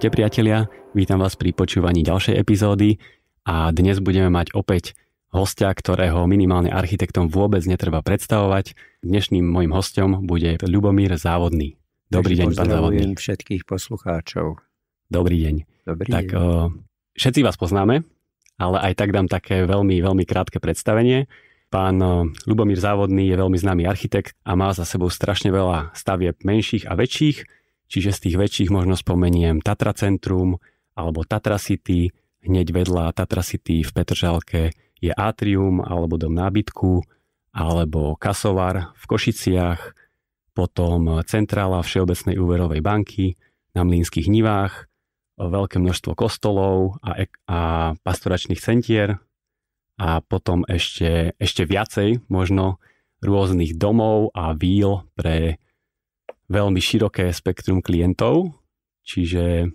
Ahojte priatelia, vítam vás pri počúvaní ďalšej epizódy a dnes budeme mať opäť hostia, ktorého minimálne architektom vôbec netreba predstavovať. Dnešným môjim hostom bude Ľubomír Závodný. Dobrý Takže deň, pán Závodný. všetkých poslucháčov. Dobrý deň. Dobrý tak, deň. O, eh, všetci vás poznáme, ale aj tak dám také veľmi, veľmi krátke predstavenie. Pán Lubomír eh, Závodný je veľmi známy architekt a má za sebou strašne veľa stavieb menších a väčších Čiže z tých väčších možno spomeniem Tatra Centrum alebo Tatra City, hneď vedľa Tatra City v Petržalke je Atrium alebo Dom nábytku, alebo Kasovar v Košiciach, potom Centrála Všeobecnej úverovej banky na Mlínskych nivách, veľké množstvo kostolov a, ek- a pastoračných centier a potom ešte, ešte viacej možno rôznych domov a víl pre veľmi široké spektrum klientov, čiže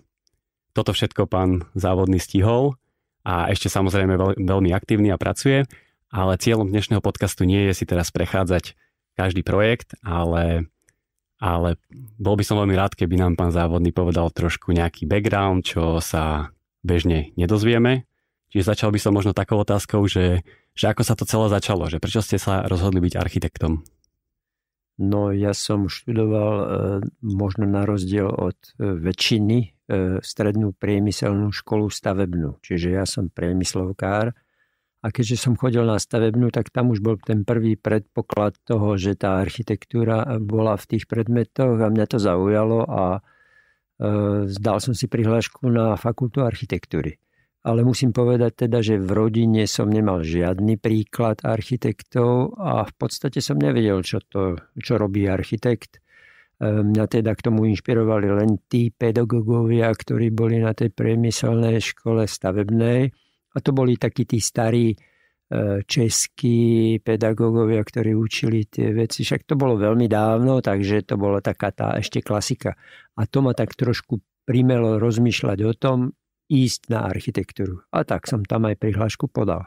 toto všetko pán závodný stihol a ešte samozrejme veľ, veľmi aktívny a pracuje, ale cieľom dnešného podcastu nie je si teraz prechádzať každý projekt, ale, ale bol by som veľmi rád, keby nám pán závodný povedal trošku nejaký background, čo sa bežne nedozvieme. Čiže začal by som možno takou otázkou, že, že ako sa to celé začalo, že prečo ste sa rozhodli byť architektom? No ja som študoval e, možno na rozdiel od e, väčšiny e, strednú priemyselnú školu stavebnú. Čiže ja som priemyslovkár a keďže som chodil na stavebnú, tak tam už bol ten prvý predpoklad toho, že tá architektúra bola v tých predmetoch a mňa to zaujalo a zdal som si prihlášku na fakultu architektúry ale musím povedať teda, že v rodine som nemal žiadny príklad architektov a v podstate som nevedel, čo, to, čo robí architekt. E, mňa teda k tomu inšpirovali len tí pedagógovia, ktorí boli na tej priemyselnej škole stavebnej. A to boli takí tí starí e, českí pedagógovia, ktorí učili tie veci. Však to bolo veľmi dávno, takže to bola taká tá ešte klasika. A to ma tak trošku primelo rozmýšľať o tom, ísť na architektúru. A tak som tam aj prihlášku podal.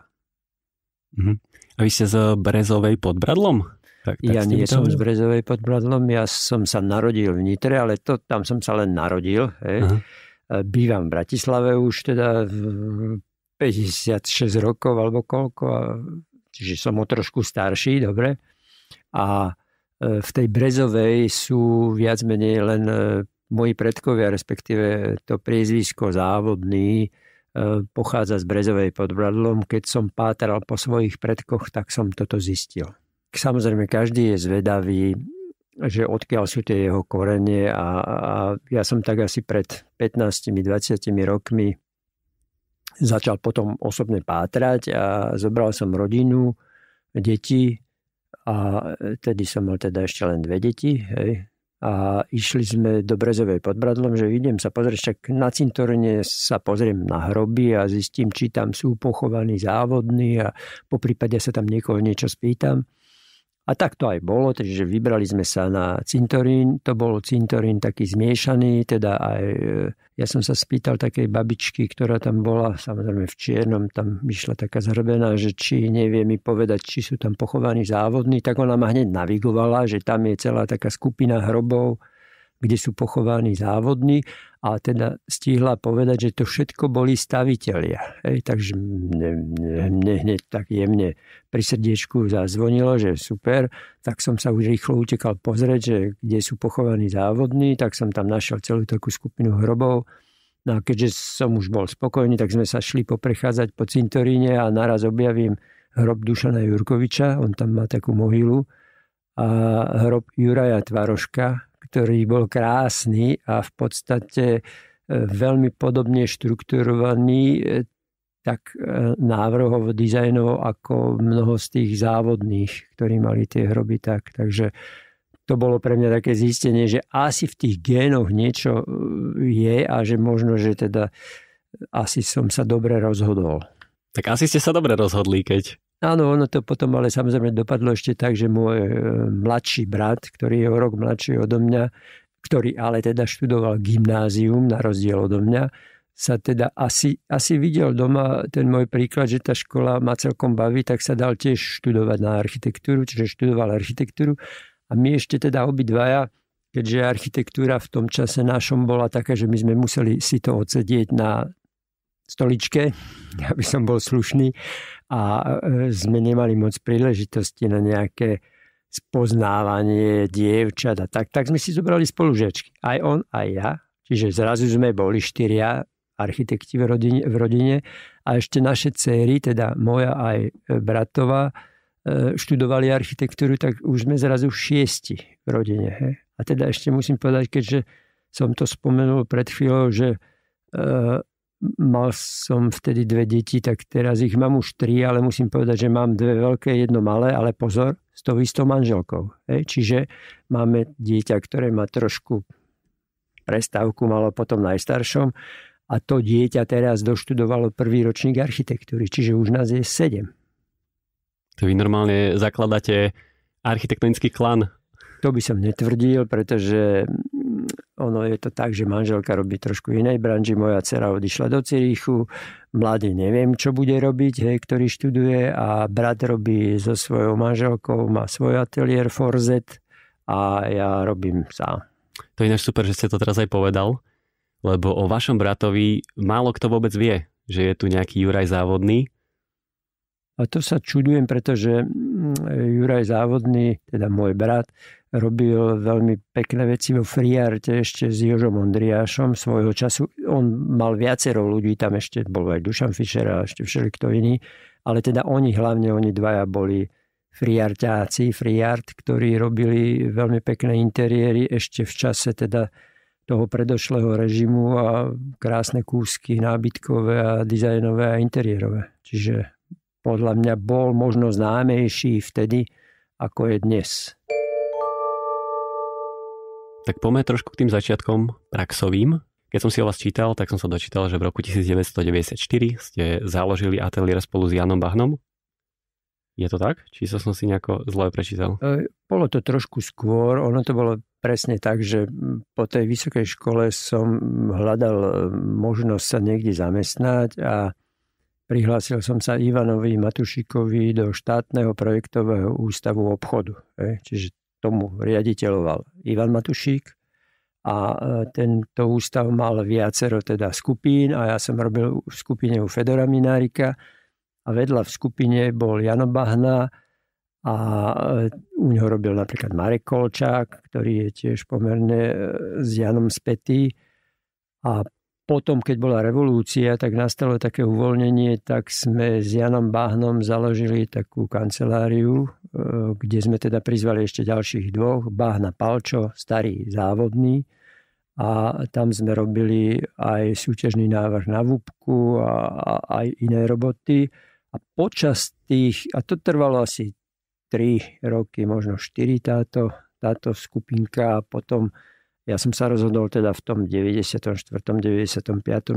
Mm-hmm. A vy ste z Brezovej pod Bradlom? Tak, tak ja nie som z Brezovej pod Bradlom, ja som sa narodil v Nitre, ale to, tam som sa len narodil. Hej. Bývam v Bratislave už teda 56 rokov alebo koľko, a, čiže som o trošku starší, dobre. A e, v tej Brezovej sú viac menej len e, moji predkovia, respektíve to priezvisko závodný, e, pochádza z Brezovej pod Bradlom. Keď som pátral po svojich predkoch, tak som toto zistil. Samozrejme, každý je zvedavý, že odkiaľ sú tie jeho korene a, a ja som tak asi pred 15-20 rokmi začal potom osobne pátrať a zobral som rodinu, deti a tedy som mal teda ešte len dve deti, hej, a išli sme do Brezovej pod Bradlom, že idem sa pozrieť, však na cintorne sa pozriem na hroby a zistím, či tam sú pochovaní závodní a po prípade sa tam niekoho niečo spýtam. A tak to aj bolo, takže vybrali sme sa na cintorín. To bol cintorín taký zmiešaný, teda aj... E, ja som sa spýtal takej babičky, ktorá tam bola, samozrejme v čiernom, tam išla taká zhrbená, že či nevie mi povedať, či sú tam pochovaní závodní, tak ona ma hneď navigovala, že tam je celá taká skupina hrobov kde sú pochovaní závodní a teda stihla povedať, že to všetko boli stavitelia. Ej, takže mne, mne hneď tak jemne pri srdiečku zazvonilo, že super, tak som sa už rýchlo utekal pozrieť, že kde sú pochovaní závodní, tak som tam našiel celú takú skupinu hrobov. No a keďže som už bol spokojný, tak sme sa šli poprechádzať po cintoríne a naraz objavím hrob Dušana Jurkoviča, on tam má takú mohylu, a hrob Juraja Tvaroška, ktorý bol krásny a v podstate e, veľmi podobne štrukturovaný e, tak e, návrhov dizajnovo ako mnoho z tých závodných, ktorí mali tie hroby tak. Takže to bolo pre mňa také zistenie, že asi v tých génoch niečo je a že možno, že teda asi som sa dobre rozhodol. Tak asi ste sa dobre rozhodli, keď Áno, ono to potom ale samozrejme dopadlo ešte tak, že môj e, mladší brat, ktorý je o rok mladší odo mňa, ktorý ale teda študoval gymnázium na rozdiel odo mňa, sa teda asi, asi videl doma ten môj príklad, že tá škola ma celkom baví, tak sa dal tiež študovať na architektúru, čiže študoval architektúru. A my ešte teda obidvaja, keďže architektúra v tom čase našom bola taká, že my sme museli si to odsedieť na stoličke, aby som bol slušný, a e, sme nemali moc príležitosti na nejaké spoznávanie dievčat a tak, tak sme si zobrali spolužiačky. Aj on, aj ja. Čiže zrazu sme boli štyria architekti v rodine, v rodine a ešte naše céry, teda moja aj bratová, e, študovali architektúru, tak už sme zrazu šiesti v rodine. He. A teda ešte musím povedať, keďže som to spomenul pred chvíľou, že e, Mal som vtedy dve deti, tak teraz ich mám už tri, ale musím povedať, že mám dve veľké, jedno malé, ale pozor, s tou istou manželkou. Hej? Čiže máme dieťa, ktoré má trošku prestávku, malo potom najstaršom a to dieťa teraz doštudovalo prvý ročník architektúry, čiže už nás je sedem. To vy normálne zakladáte architektonický klan. To by som netvrdil, pretože ono je to tak, že manželka robí trošku inej branži, moja dcera odišla do Cirichu, mladý neviem, čo bude robiť, hej, ktorý študuje a brat robí so svojou manželkou, má svoj ateliér Forzet a ja robím sám. To je ináč super, že ste to teraz aj povedal, lebo o vašom bratovi málo kto vôbec vie, že je tu nejaký Juraj Závodný, a to sa čudujem, pretože mm, Juraj Závodný, teda môj brat, robil veľmi pekné veci vo Friarte ešte s Jožom Ondriášom svojho času. On mal viacero ľudí, tam ešte bol aj Dušan Fischer a ešte všelikto iný, ale teda oni, hlavne oni dvaja boli friarťáci, friart, ktorí robili veľmi pekné interiéry ešte v čase teda toho predošlého režimu a krásne kúsky nábytkové a dizajnové a interiérové. Čiže podľa mňa bol možno známejší vtedy, ako je dnes tak pomeň trošku k tým začiatkom praxovým. Keď som si o vás čítal, tak som sa dočítal, že v roku 1994 ste založili ateliér spolu s Janom Bahnom. Je to tak? Či som si nejako zle prečítal? E, bolo to trošku skôr. Ono to bolo presne tak, že po tej vysokej škole som hľadal e, možnosť sa niekde zamestnať a prihlásil som sa Ivanovi Matušikovi do štátneho projektového ústavu obchodu. Čiže tomu riaditeľoval Ivan Matušík a e, tento ústav mal viacero teda skupín a ja som robil v skupine u Fedora Minárika a vedľa v skupine bol Jano Bahna a e, u ňoho robil napríklad Marek Kolčák, ktorý je tiež pomerne e, s Janom spätý a potom, keď bola revolúcia, tak nastalo také uvoľnenie, tak sme s Janom Bahnom založili takú kanceláriu, e, kde sme teda prizvali ešte ďalších dvoch, Bahna Palčo, starý závodný, a tam sme robili aj súťažný návrh na vúbku a, a aj iné roboty. A počas tých, a to trvalo asi 3 roky, možno 4 táto, táto skupinka a potom ja som sa rozhodol teda v tom 94. 95.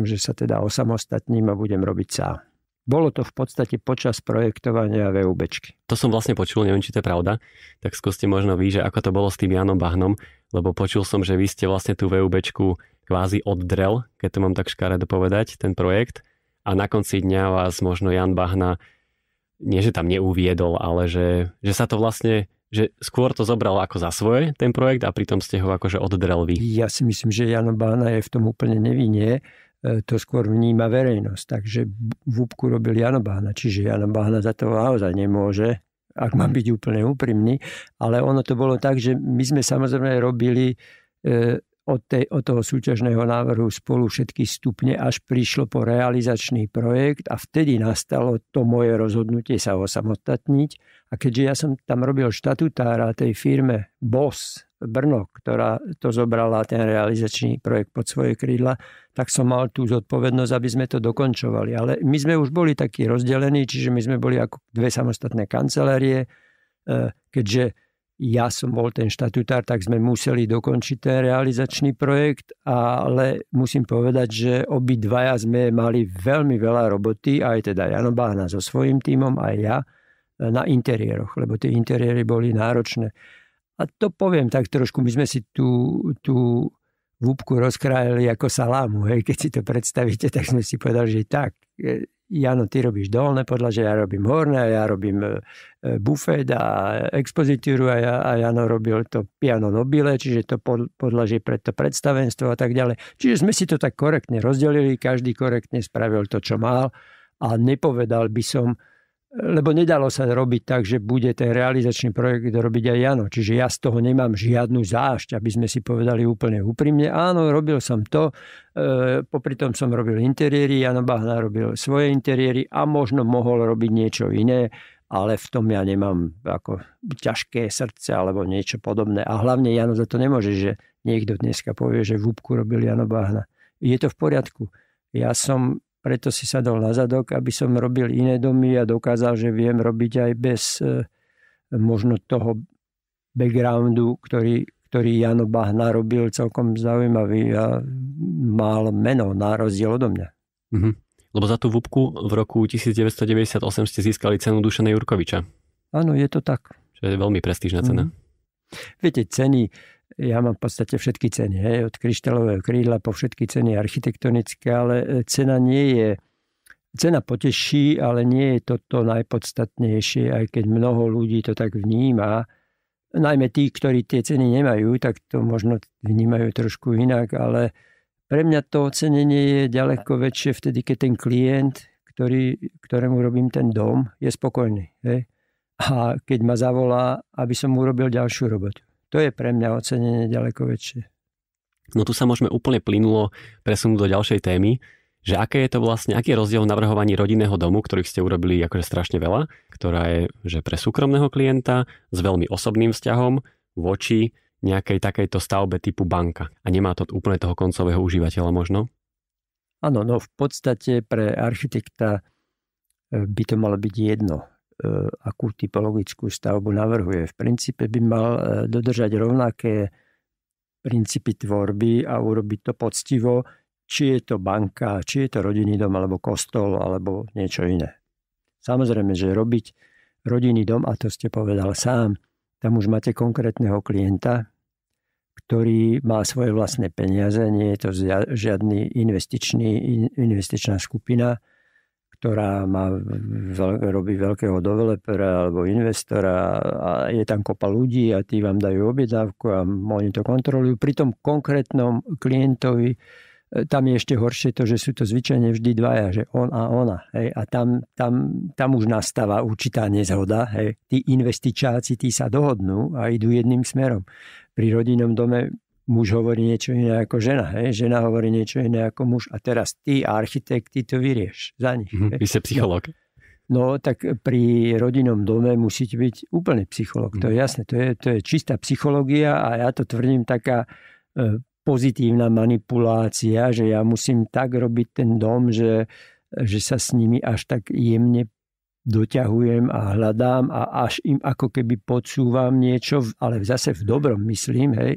že sa teda osamostatním a budem robiť sám. Bolo to v podstate počas projektovania VUB. To som vlastne počul, neviem, či to je pravda, tak skúste možno vy, že ako to bolo s tým Janom Bahnom, lebo počul som, že vy ste vlastne tú VUB kvázi oddrel, keď to mám tak škáre dopovedať, ten projekt. A na konci dňa vás možno Jan Bahna, nie že tam neuviedol, ale že, že sa to vlastne že skôr to zobral ako za svoje ten projekt a pritom ste ho akože oddrel vy. Ja si myslím, že Jano Bána je v tom úplne nevinie. E, to skôr vníma verejnosť. Takže vúbku robil Jano Bána. Čiže Jano Bána za to naozaj nemôže, ak mám byť úplne úprimný. Ale ono to bolo tak, že my sme samozrejme robili e, od, tej, od toho súťažného návrhu spolu všetky stupne, až prišlo po realizačný projekt a vtedy nastalo to moje rozhodnutie sa osamostatniť. A keďže ja som tam robil štatutára tej firme BOS Brno, ktorá to zobrala ten realizačný projekt pod svoje krídla, tak som mal tú zodpovednosť, aby sme to dokončovali. Ale my sme už boli takí rozdelení, čiže my sme boli ako dve samostatné kancelárie, e, keďže ja som bol ten štatutár, tak sme museli dokončiť ten realizačný projekt, ale musím povedať, že obidvaja sme mali veľmi veľa roboty, aj teda Jano Báhna so svojím tímom, aj ja, na interiéroch, lebo tie interiéry boli náročné. A to poviem tak trošku, my sme si tú, tú vúbku rozkrájali ako salámu, hej, keď si to predstavíte, tak sme si povedali, že tak, e, Jano, ty robíš dolné podlaže, ja robím horné, ja robím e, e, bufet a expozitúru a, ja, a Jano robil to piano nobile, čiže to pod, podlažie pre to predstavenstvo a tak ďalej. Čiže sme si to tak korektne rozdelili, každý korektne spravil to, čo mal a nepovedal by som, lebo nedalo sa robiť tak, že bude ten realizačný projekt robiť aj Jano. Čiže ja z toho nemám žiadnu zášť, aby sme si povedali úplne úprimne. Áno, robil som to, e, popri tom som robil interiéry, Jano Bahna robil svoje interiéry a možno mohol robiť niečo iné, ale v tom ja nemám ako ťažké srdce alebo niečo podobné. A hlavne Jano za to nemôže, že niekto dneska povie, že v Úbku robil Jano Bahna. Je to v poriadku. Ja som preto si sadol na zadok, aby som robil iné domy a dokázal, že viem robiť aj bez e, možno toho backgroundu, ktorý, ktorý Jano Bach narobil celkom zaujímavý a mal meno na rozdiel odo mňa. Mm-hmm. Lebo za tú vúbku v roku 1998 ste získali cenu Dušana Jurkoviča. Áno, je to tak. Čo je veľmi prestížna cena. Mm-hmm. Viete, ceny ja mám v podstate všetky ceny, hej, od kryštálového krídla po všetky ceny architektonické, ale e, cena nie je, cena poteší, ale nie je to to najpodstatnejšie, aj keď mnoho ľudí to tak vníma, najmä tí, ktorí tie ceny nemajú, tak to možno vnímajú trošku inak, ale pre mňa to ocenenie je ďaleko väčšie vtedy, keď ten klient, ktorý, ktorému robím ten dom, je spokojný. Hej? A keď ma zavolá, aby som urobil ďalšiu robotu. To je pre mňa ocenenie ďaleko väčšie. No tu sa môžeme úplne plynulo presunúť do ďalšej témy, že aké je to vlastne, aký je rozdiel v navrhovaní rodinného domu, ktorých ste urobili akože strašne veľa, ktorá je, že pre súkromného klienta s veľmi osobným vzťahom voči nejakej takejto stavbe typu banka a nemá to úplne toho koncového užívateľa možno? Áno, no v podstate pre architekta eh, by to malo byť jedno. Eh, akú typologickú stavbu navrhuje. V princípe by mal eh, dodržať rovnaké princípy tvorby a urobiť to poctivo, či je to banka, či je to rodinný dom alebo kostol alebo niečo iné. Samozrejme, že robiť rodinný dom, a to ste povedal sám, tam už máte konkrétneho klienta, ktorý má svoje vlastné peniaze, nie je to žiadny investičný, investičná skupina, ktorá má, robí veľkého developera alebo investora a je tam kopa ľudí a tí vám dajú objednávku a oni to kontrolujú. Pri tom konkrétnom klientovi e, tam je ešte horšie to, že sú to zvyčajne vždy dvaja, že on a ona. Hej. A tam, tam, tam už nastáva určitá nezhoda. Hej. Tí investičáci, tí sa dohodnú a idú jedným smerom. Pri rodinnom dome muž hovorí niečo iné ako žena, hej? žena hovorí niečo iné ako muž a teraz ty, architekt, ty to vyrieš za nich. Mm, vy ste psycholog. No, no tak pri rodinnom dome musíte byť úplne psycholog, mm. to je mhm. jasné, to je, to je čistá psychológia a ja to tvrdím taká e, pozitívna manipulácia, že ja musím tak robiť ten dom, že, že sa s nimi až tak jemne doťahujem a hľadám a až im ako keby podsúvam niečo, ale zase v dobrom myslím, hej,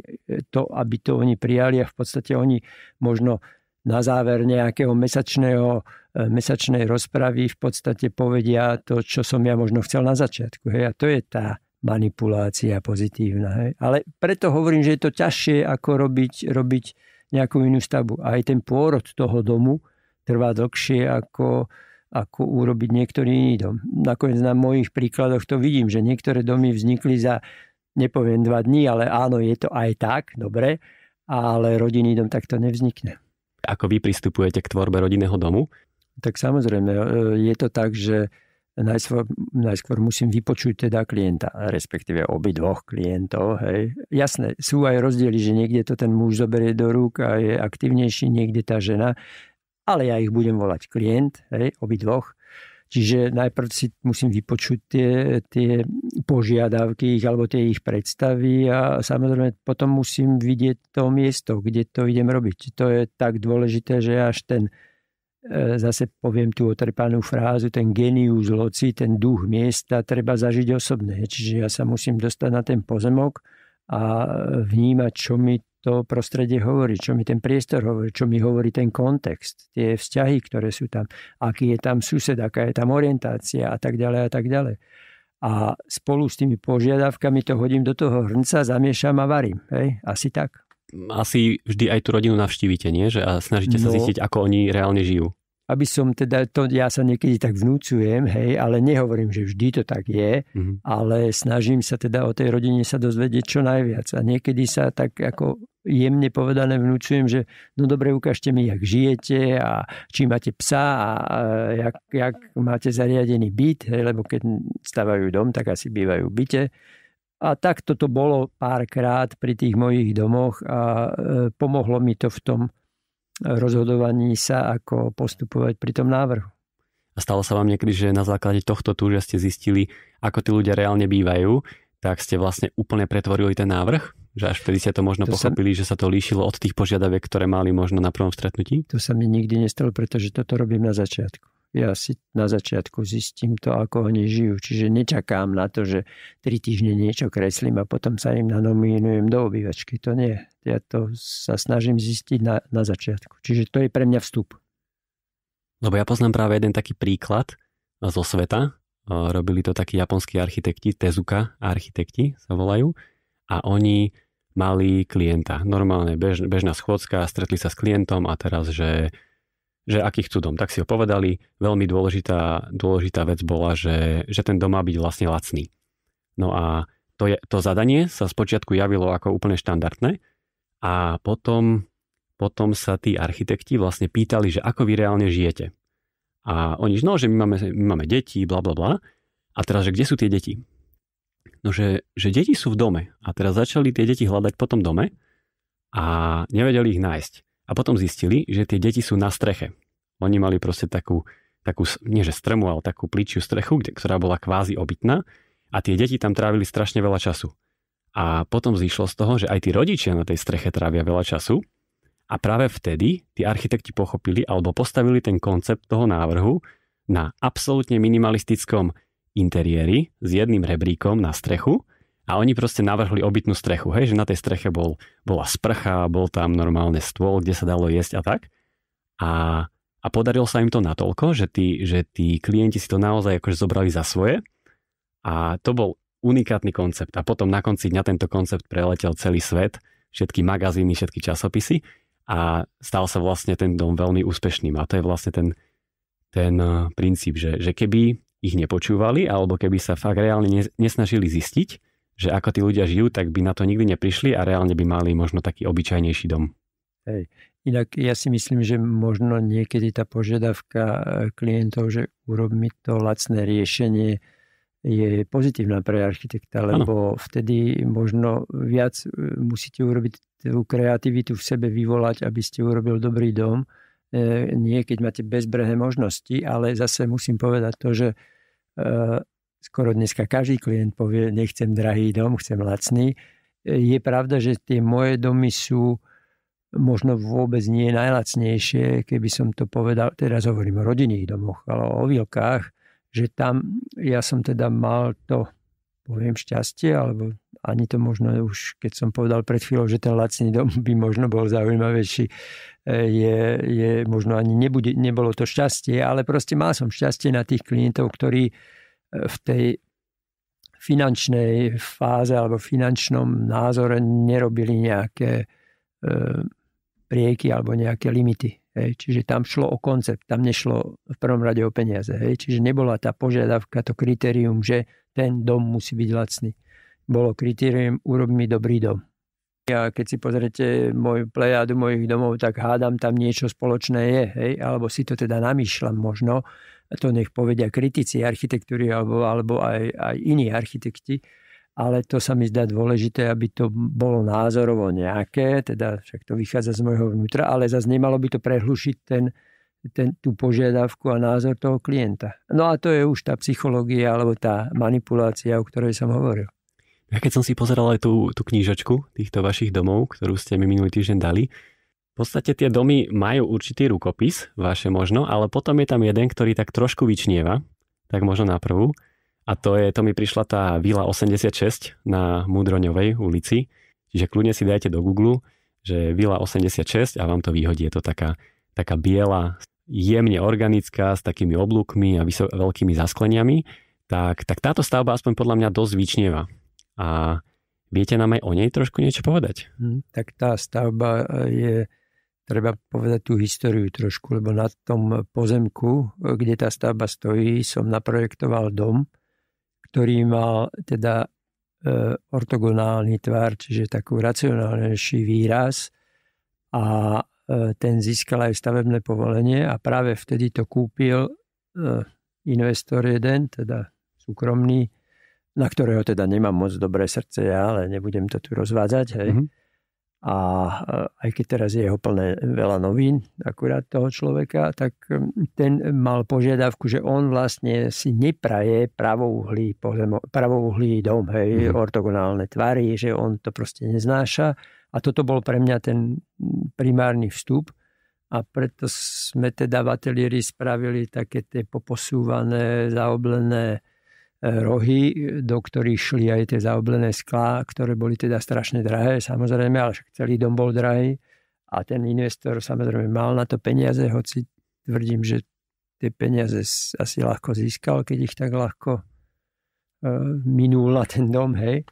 to, aby to oni prijali a v podstate oni možno na záver nejakého mesačného, e, mesačnej rozpravy v podstate povedia to, čo som ja možno chcel na začiatku. Hej, a to je tá manipulácia pozitívna. Hej. Ale preto hovorím, že je to ťažšie ako robiť, robiť nejakú inú stavbu. Aj ten pôrod toho domu trvá dlhšie ako ako urobiť niektorý iný dom. Nakoniec na mojich príkladoch to vidím, že niektoré domy vznikli za, nepoviem dva dní, ale áno, je to aj tak, dobre, ale rodinný dom takto nevznikne. Ako vy pristupujete k tvorbe rodinného domu? Tak samozrejme, e, je to tak, že najskôr, najskôr musím vypočuť teda klienta, respektíve dvoch klientov. Hej. Jasné, sú aj rozdiely, že niekde to ten muž zoberie do rúk a je aktívnejší, niekde tá žena ale ja ich budem volať klient, hej, obidvoch. Čiže najprv si musím vypočuť tie, tie požiadavky ich alebo tie ich predstavy a samozrejme potom musím vidieť to miesto, kde to idem robiť. To je tak dôležité, že až ten, e, zase poviem tú otrpanú frázu, ten genius loci, ten duch miesta treba zažiť osobné. Čiže ja sa musím dostať na ten pozemok a vnímať, čo mi to prostredie hovorí, čo mi ten priestor hovorí, čo mi hovorí ten kontext, tie vzťahy, ktoré sú tam, aký je tam sused, aká je tam orientácia a tak ďalej a tak ďalej. A spolu s tými požiadavkami to hodím do toho hrnca, zamiešam a varím. Hej? Asi tak. Asi vždy aj tú rodinu navštívite, nie? Že a snažíte sa no, zistiť, ako oni reálne žijú. Aby som teda, to ja sa niekedy tak vnúcujem, hej, ale nehovorím, že vždy to tak je, mm-hmm. ale snažím sa teda o tej rodine sa dozvedieť čo najviac. A niekedy sa tak ako jemne povedané vnúčujem, že no dobre, ukážte mi, jak žijete a či máte psa a, a jak, jak máte zariadený byt, hej, lebo keď stavajú dom, tak asi bývajú v byte. A tak toto bolo párkrát pri tých mojich domoch a e, pomohlo mi to v tom rozhodovaní sa, ako postupovať pri tom návrhu. A stalo sa vám niekedy, že na základe tohto tu, že ste zistili, ako tí ľudia reálne bývajú, tak ste vlastne úplne pretvorili ten návrh? Že až vtedy ste to možno to pochopili, sa, že sa to líšilo od tých požiadaviek, ktoré mali možno na prvom stretnutí? To sa mi nikdy nestalo, pretože toto robím na začiatku. Ja si na začiatku zistím to, ako oni žijú. Čiže nečakám na to, že tri týždne niečo kreslím a potom sa im nanominujem do obývačky. To nie. Ja to sa snažím zistiť na, na začiatku. Čiže to je pre mňa vstup. Lebo ja poznám práve jeden taký príklad zo sveta. Robili to takí japonskí architekti, Tezuka architekti sa volajú. A oni mali klienta. Normálne bež, bežná schôdzka, stretli sa s klientom a teraz, že, že akých cudom. Tak si ho povedali. Veľmi dôležitá, dôležitá vec bola, že, že ten dom má byť vlastne lacný. No a to, je, to zadanie sa spočiatku javilo ako úplne štandardné a potom, potom sa tí architekti vlastne pýtali, že ako vy reálne žijete. A oni, no, že my máme, my máme deti, bla, bla, bla. A teraz, že kde sú tie deti? No, že, že deti sú v dome a teraz začali tie deti hľadať po tom dome a nevedeli ich nájsť. A potom zistili, že tie deti sú na streche. Oni mali proste takú, takú nie že strmu, ale takú plíčiu strechu, kde, ktorá bola kvázi obytná a tie deti tam trávili strašne veľa času. A potom zišlo z toho, že aj tí rodičia na tej streche trávia veľa času a práve vtedy tí architekti pochopili alebo postavili ten koncept toho návrhu na absolútne minimalistickom interiéry s jedným rebríkom na strechu a oni proste navrhli obytnú strechu, hej, že na tej streche bol, bola sprcha, bol tam normálne stôl, kde sa dalo jesť a tak. A, a podarilo sa im to natoľko, že tí, že tí klienti si to naozaj akože zobrali za svoje a to bol unikátny koncept. A potom na konci dňa tento koncept preletel celý svet, všetky magazíny, všetky časopisy a stal sa vlastne ten dom veľmi úspešným. A to je vlastne ten, ten eh, princíp, že, že keby ich nepočúvali, alebo keby sa fakt reálne nesnažili zistiť, že ako tí ľudia žijú, tak by na to nikdy neprišli a reálne by mali možno taký obyčajnejší dom. Hej. Inak ja si myslím, že možno niekedy tá požiadavka eh, klientov, že urob mi to lacné riešenie, je pozitívna pre architekta, lebo ano. vtedy možno viac eh, musíte urobiť tú kreativitu v sebe vyvolať, aby ste urobil dobrý dom. Eh, nie, keď máte bezbrehé možnosti, ale zase musím povedať to, že Eh, skoro dneska každý klient povie, nechcem drahý dom, chcem lacný. Eh, je pravda, že tie moje domy sú možno vôbec nie najlacnejšie, keby som to povedal, teraz hovorím o rodinných domoch, ale o vilkách, že tam ja som teda mal to poviem šťastie, alebo ani to možno už, keď som povedal pred chvíľou, že ten lacný dom by možno bol zaujímavejší, e, je, je možno ani nebude, nebolo to šťastie, ale proste mal som šťastie na tých klientov, ktorí e, v tej finančnej fáze alebo finančnom názore nerobili nejaké e, prieky alebo nejaké limity. Hej, čiže tam šlo o koncept, tam nešlo v prvom rade o peniaze. Hej, čiže nebola tá požiadavka, to kritérium, že ten dom musí byť lacný. Bolo kritérium, urob mi dobrý dom. A keď si pozrete môj plejadu mojich domov, tak hádam, tam niečo spoločné je. Hej, alebo si to teda namýšľam možno. To nech povedia kritici architektúry alebo, alebo aj, aj iní architekti ale to sa mi zdá dôležité, aby to bolo názorovo nejaké, teda však to vychádza z môjho vnútra, ale zase nemalo by to prehlušiť ten, ten, tú požiadavku a názor toho klienta. No a to je už tá psychológia alebo tá manipulácia, o ktorej som hovoril. Ja keď som si pozeral aj tú, tú knížočku týchto vašich domov, ktorú ste mi minulý týždeň dali, v podstate tie domy majú určitý rukopis, vaše možno, ale potom je tam jeden, ktorý tak trošku vyčnieva, tak možno na prvú. A to, je, to mi prišla tá Vila 86 na Mudroňovej ulici. Čiže kľudne si dajte do Google, že Vila 86 a vám to vyhodí. Je to taká, taká biela, jemne organická, s takými oblúkmi a vysok, veľkými zaskleniami. Tak, tak táto stavba aspoň podľa mňa dosť vyčnieva. A viete nám aj o nej trošku niečo povedať? Hmm, tak tá stavba eh, je treba povedať tú históriu trošku, lebo na tom pozemku, eh, kde tá stavba stojí, som naprojektoval dom ktorý mal teda e, ortogonálny tvar, čiže takú racionálnejší výraz a e, ten získal aj stavebné povolenie a práve vtedy to kúpil e, investor jeden, teda súkromný, na ktorého teda nemám moc dobré srdce ja, ale nebudem to tu rozvádzať, hej. Mm-hmm a e, aj keď teraz je jeho plné veľa novín, akurát toho človeka, tak e, ten mal požiadavku, že on vlastne si nepraje pravouhlý, pozemo, pravouhlý dom, hej, mm. ortogonálne tvary, že on to proste neznáša. A toto bol pre mňa ten primárny vstup. A preto sme teda v ateliéri spravili také tie poposúvané, zaoblené rohy, do ktorých šli aj tie zaoblené sklá, ktoré boli teda strašne drahé, samozrejme, ale však celý dom bol drahý a ten investor samozrejme mal na to peniaze, hoci tvrdím, že tie peniaze asi ľahko získal, keď ich tak ľahko e, minul na ten dom, hej.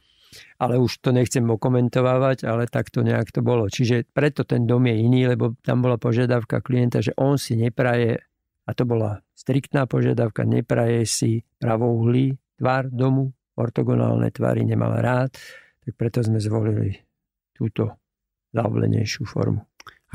Ale už to nechcem okomentovávať, ale tak to nejak to bolo. Čiže preto ten dom je iný, lebo tam bola požiadavka klienta, že on si nepraje a to bola striktná požiadavka, nepraje si pravouhlý tvár domu, ortogonálne tvary nemal rád, tak preto sme zvolili túto zaoblenejšiu formu.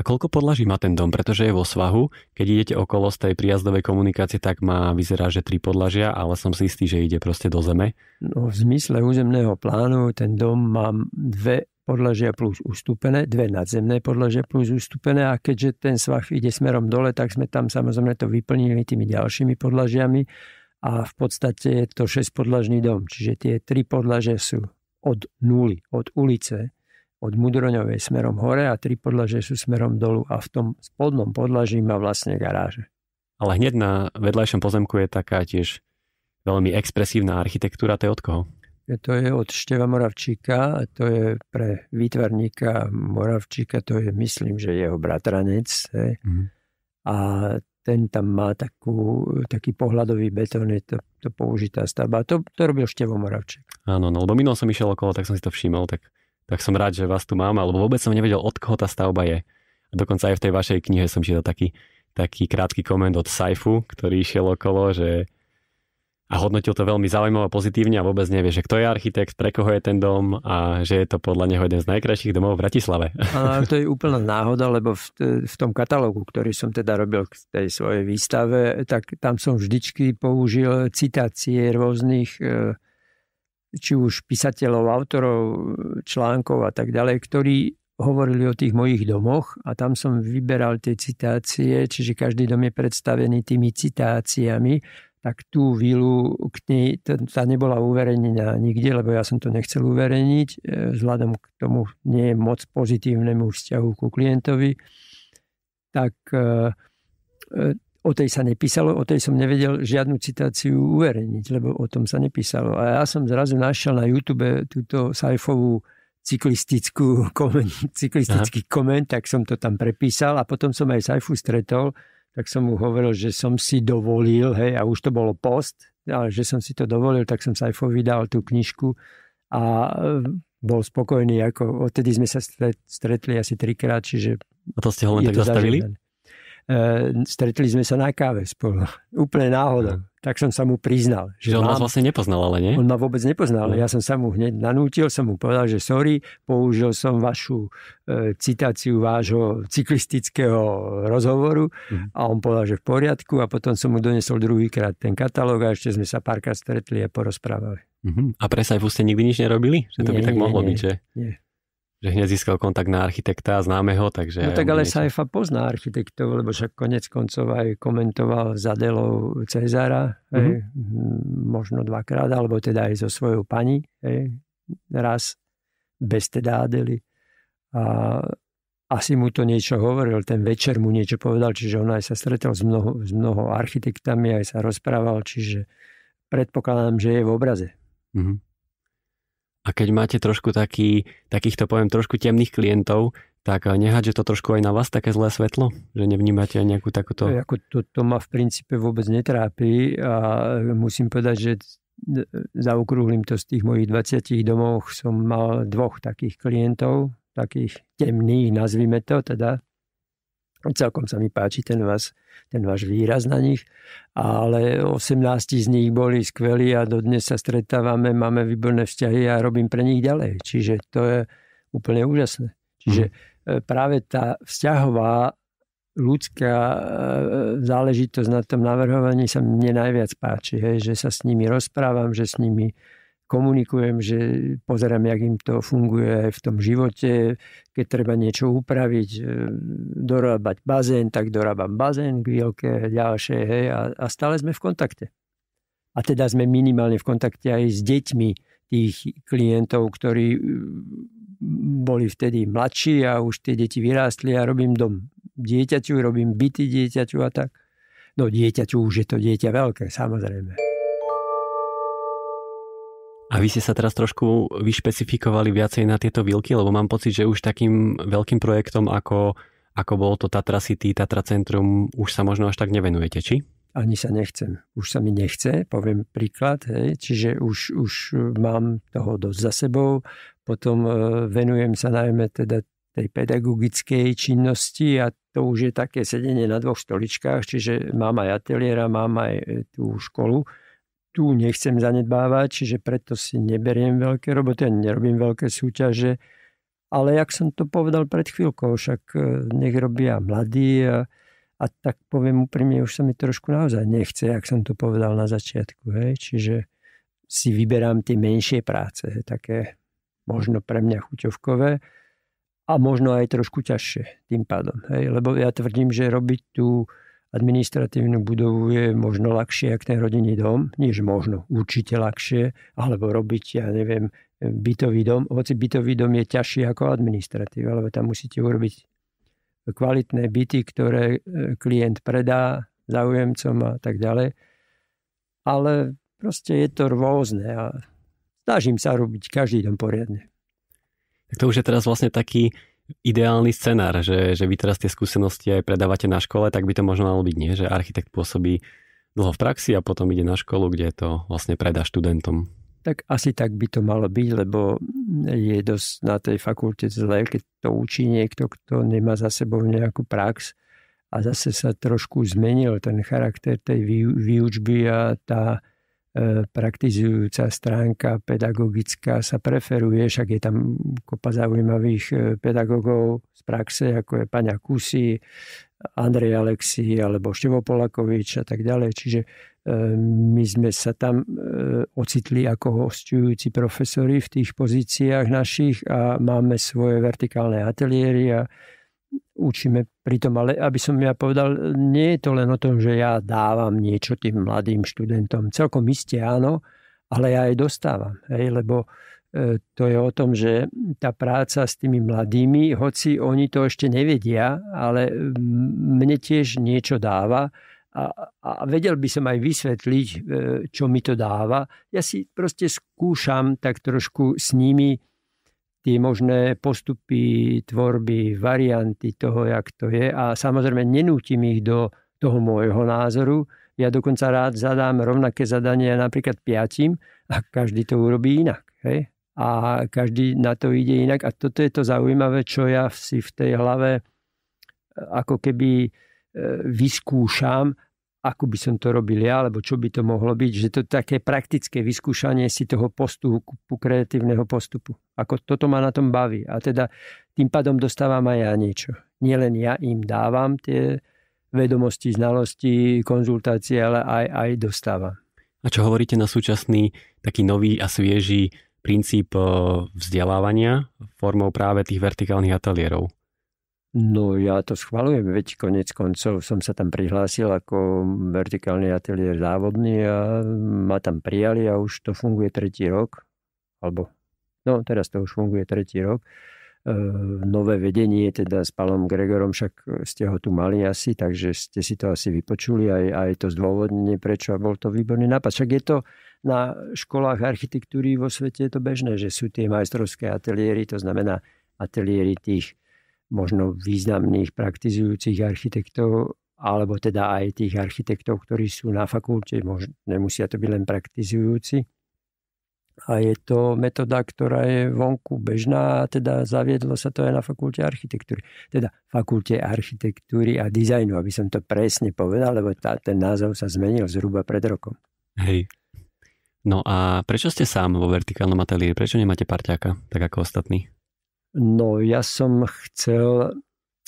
A koľko podlaží má ten dom? Pretože je vo svahu. Keď idete okolo z tej prijazdovej komunikácie, tak má, vyzerá, že tri podlažia, ale som si istý, že ide proste do zeme. No, v zmysle územného plánu ten dom má dve podlažia plus ustúpené, dve nadzemné podlažia plus ustúpené a keďže ten svah ide smerom dole, tak sme tam samozrejme to vyplnili tými ďalšími podlažiami a v podstate je to 6 podlažný dom, čiže tie tri podlaže sú od nuly, od ulice, od Mudroňovej smerom hore a tri podlaže sú smerom dolu a v tom spodnom podlaží má vlastne garáže. Ale hneď na vedľajšom pozemku je taká tiež veľmi expresívna architektúra, to je od koho? To je od Števa Moravčíka, to je pre výtvarníka Moravčíka, to je myslím, že jeho bratranec. Hej. Mm. A ten tam má takú, taký pohľadový betón, je to, to použitá stavba. To, to robil Števo Moravčík. Áno, no lebo minul som išiel okolo, tak som si to všimol, tak, tak som rád, že vás tu mám, alebo vôbec som nevedel, od koho tá stavba je. A dokonca aj v tej vašej knihe som čítal taký, taký krátky koment od Saifu, ktorý išiel okolo, že a hodnotil to veľmi zaujímavo, pozitívne a vôbec nevie, že kto je architekt, pre koho je ten dom a že je to podľa neho jeden z najkrajších domov v Bratislave. A to je úplná náhoda, lebo v, v tom katalógu, ktorý som teda robil k tej svojej výstave, tak tam som vždyčky použil citácie rôznych e, či už písateľov, autorov, článkov a tak ďalej, ktorí hovorili o tých mojich domoch a tam som vyberal tie citácie, čiže každý dom je predstavený tými citáciami tak tú vilu k nej, tá nebola uverejnená nikde, lebo ja som to nechcel uverejniť, e, vzhľadom k tomu nie je moc pozitívnemu vzťahu ku klientovi, tak e, e, o tej sa nepísalo, o tej som nevedel žiadnu citáciu uverejniť, lebo o tom sa nepísalo. A ja som zrazu našiel na YouTube túto sajfovú cyklistickú, komen, cyklistický Aha. koment, tak som to tam prepísal a potom som aj sajfu stretol, tak som mu hovoril, že som si dovolil, hej, a už to bolo post, ale že som si to dovolil, tak som Saifo vydal tú knižku a e, bol spokojný, ako odtedy sme sa stretli asi trikrát, čiže... A to ste ho len tak zastavili? Zažené. E, stretli sme sa na káve spolu, úplne náhodou tak som sa mu priznal. Že, že on mám, vás vlastne nepoznal, ale nie? On ma vôbec nepoznal. No. Ja som sa mu hneď nanútil, som mu povedal, že sorry, použil som vašu e, citáciu vášho cyklistického rozhovoru mm. a on povedal, že v poriadku a potom som mu donesol druhýkrát ten katalóg a ešte sme sa párkrát stretli a porozprávali. Mm-hmm. A pre Saifu ste nikdy nič nerobili? Že to nie, by tak nie, mohlo nie, byť, že? Nie že hneď získal kontakt na architekta a známeho, takže... No tak ale niečo... Saifa pozná architektov, lebo však konec koncov aj komentoval za Delou Cezara, mm-hmm. hej, mhm. možno dvakrát, alebo teda aj so svojou pani, hej, raz bez teda Adely. A asi mu to niečo hovoril, ten večer mu niečo povedal, čiže on aj sa stretol s mnoho, s mnoho architektami, aj sa rozprával, čiže predpokladám, že je v obraze. Mm-hmm. A keď máte trošku taký, takýchto, poviem, trošku temných klientov, tak eh, nehať, že to trošku aj na vás také zlé svetlo? Že nevnímate aj nejakú takúto... Ako to, to ma v princípe vôbec netrápi a musím povedať, že e, zaokrúhlim to z tých mojich 20 domov som mal dvoch takých klientov, takých temných, nazvime to teda, Celkom sa mi páči ten, vás, ten váš výraz na nich, ale 18 z nich boli skvelí a dodnes sa stretávame, máme výborné vzťahy a robím pre nich ďalej. Čiže to je úplne úžasné. Čiže mm. práve tá vzťahová ľudská e, záležitosť na tom navrhovaní sa mne najviac páči, hej, že sa s nimi rozprávam, že s nimi komunikujem, že pozerám, jak im to funguje aj v tom živote, keď treba niečo upraviť, e, dorábať bazén, tak dorábam bazén, kvielke, ďalšie, hej, a, a stále sme v kontakte. A teda sme minimálne v kontakte aj s deťmi tých klientov, ktorí e, boli vtedy mladší a už tie deti vyrástli a robím dom dieťaťu, robím byty dieťaťu a tak. No dieťaťu už je to dieťa veľké, samozrejme. A vy ste sa teraz trošku vyšpecifikovali viacej na tieto výlky, lebo mám pocit, že už takým veľkým projektom ako, ako bolo to Tatra City, Tatra Centrum, už sa možno až tak nevenujete, či? Ani sa nechcem. Už sa mi nechce, poviem príklad. Hej. Čiže už, už mám toho dosť za sebou. Potom e, venujem sa najmä teda tej pedagogickej činnosti a to už je také sedenie na dvoch stoličkách, čiže mám aj ateliéra, mám aj e, tú školu tu nechcem zanedbávať, čiže preto si neberiem veľké roboty, ani nerobím veľké súťaže. Ale jak som to povedal pred chvíľkou, však e, nech robia mladí a, a tak poviem úprimne, už sa mi trošku naozaj nechce, jak som to povedal na začiatku. Hej? Čiže si vyberám tie menšie práce, také možno pre mňa chuťovkové a možno aj trošku ťažšie tým pádom. Hej? Lebo ja tvrdím, že robiť tú administratívnu budovu je možno ľahšie ako ten rodinný dom, než možno, určite ľahšie, alebo robiť, ja neviem, bytový dom, hoci bytový dom je ťažší ako administratív, lebo tam musíte urobiť kvalitné byty, ktoré e, klient predá zaujemcom a tak ďalej. Ale proste je to rôzne a snažím sa robiť každý dom poriadne. Tak to už je teraz vlastne taký ideálny scenár, že, že vy teraz tie skúsenosti aj predávate na škole, tak by to možno malo byť nie, že architekt pôsobí dlho v praxi a potom ide na školu, kde to vlastne predá študentom. Tak asi tak by to malo byť, lebo je dosť na tej fakulte zlé, keď to učí niekto, kto nemá za sebou nejakú prax a zase sa trošku zmenil ten charakter tej výučby a tá praktizujúca stránka pedagogická sa preferuje, však je tam kopa zaujímavých e, pedagogov z praxe, ako je Paňa Kusi, Andrej Alexi alebo Števo Polakovič a tak ďalej. Čiže e, my sme sa tam e, ocitli ako hostujúci profesori v tých pozíciách našich a máme svoje vertikálne ateliéry a učíme pritom, ale aby som ja povedal, nie je to len o tom, že ja dávam niečo tým mladým študentom. Celkom iste áno, ale ja aj dostávam. Hej, lebo e, to je o tom, že tá práca s tými mladými, hoci oni to ešte nevedia, ale mne tiež niečo dáva a, a vedel by som aj vysvetliť, e, čo mi to dáva. Ja si proste skúšam tak trošku s nimi tie možné postupy, tvorby, varianty toho, jak to je. A samozrejme nenútim ich do toho môjho názoru. Ja dokonca rád zadám rovnaké zadania napríklad piatim a každý to urobí inak. Hej? A každý na to ide inak. A toto je to zaujímavé, čo ja si v tej hlave ako keby e, vyskúšam ako by som to robil ja, alebo čo by to mohlo byť, že to také praktické vyskúšanie si toho postupu, kreatívneho postupu. Ako toto ma na tom baví. A teda tým pádom dostávam aj ja niečo. Nielen ja im dávam tie vedomosti, znalosti, konzultácie, ale aj, aj dostávam. A čo hovoríte na súčasný taký nový a svieži princíp eh, vzdelávania formou práve tých vertikálnych ateliérov? No ja to schvalujem, veď konec koncov som sa tam prihlásil ako vertikálny ateliér závodný a ma tam prijali a už to funguje tretí rok. Alebo, no teraz to už funguje tretí rok. E, nové vedenie teda s Palom Gregorom, však ste ho tu mali asi, takže ste si to asi vypočuli aj, aj to zdôvodnenie, prečo a bol to výborný nápad. Však je to na školách architektúry vo svete je to bežné, že sú tie majstrovské ateliéry, to znamená ateliéry tých možno významných praktizujúcich architektov, alebo teda aj tých architektov, ktorí sú na fakulte, možno, nemusia to byť len praktizujúci. A je to metóda, ktorá je vonku bežná a teda zaviedlo sa to aj na fakulte architektúry. Teda fakulte architektúry a dizajnu, aby som to presne povedal, lebo tá, ten názov sa zmenil zhruba pred rokom. Hej. No a prečo ste sám vo vertikálnom ateliéri? Prečo nemáte parťáka, tak ako ostatní? No ja som chcel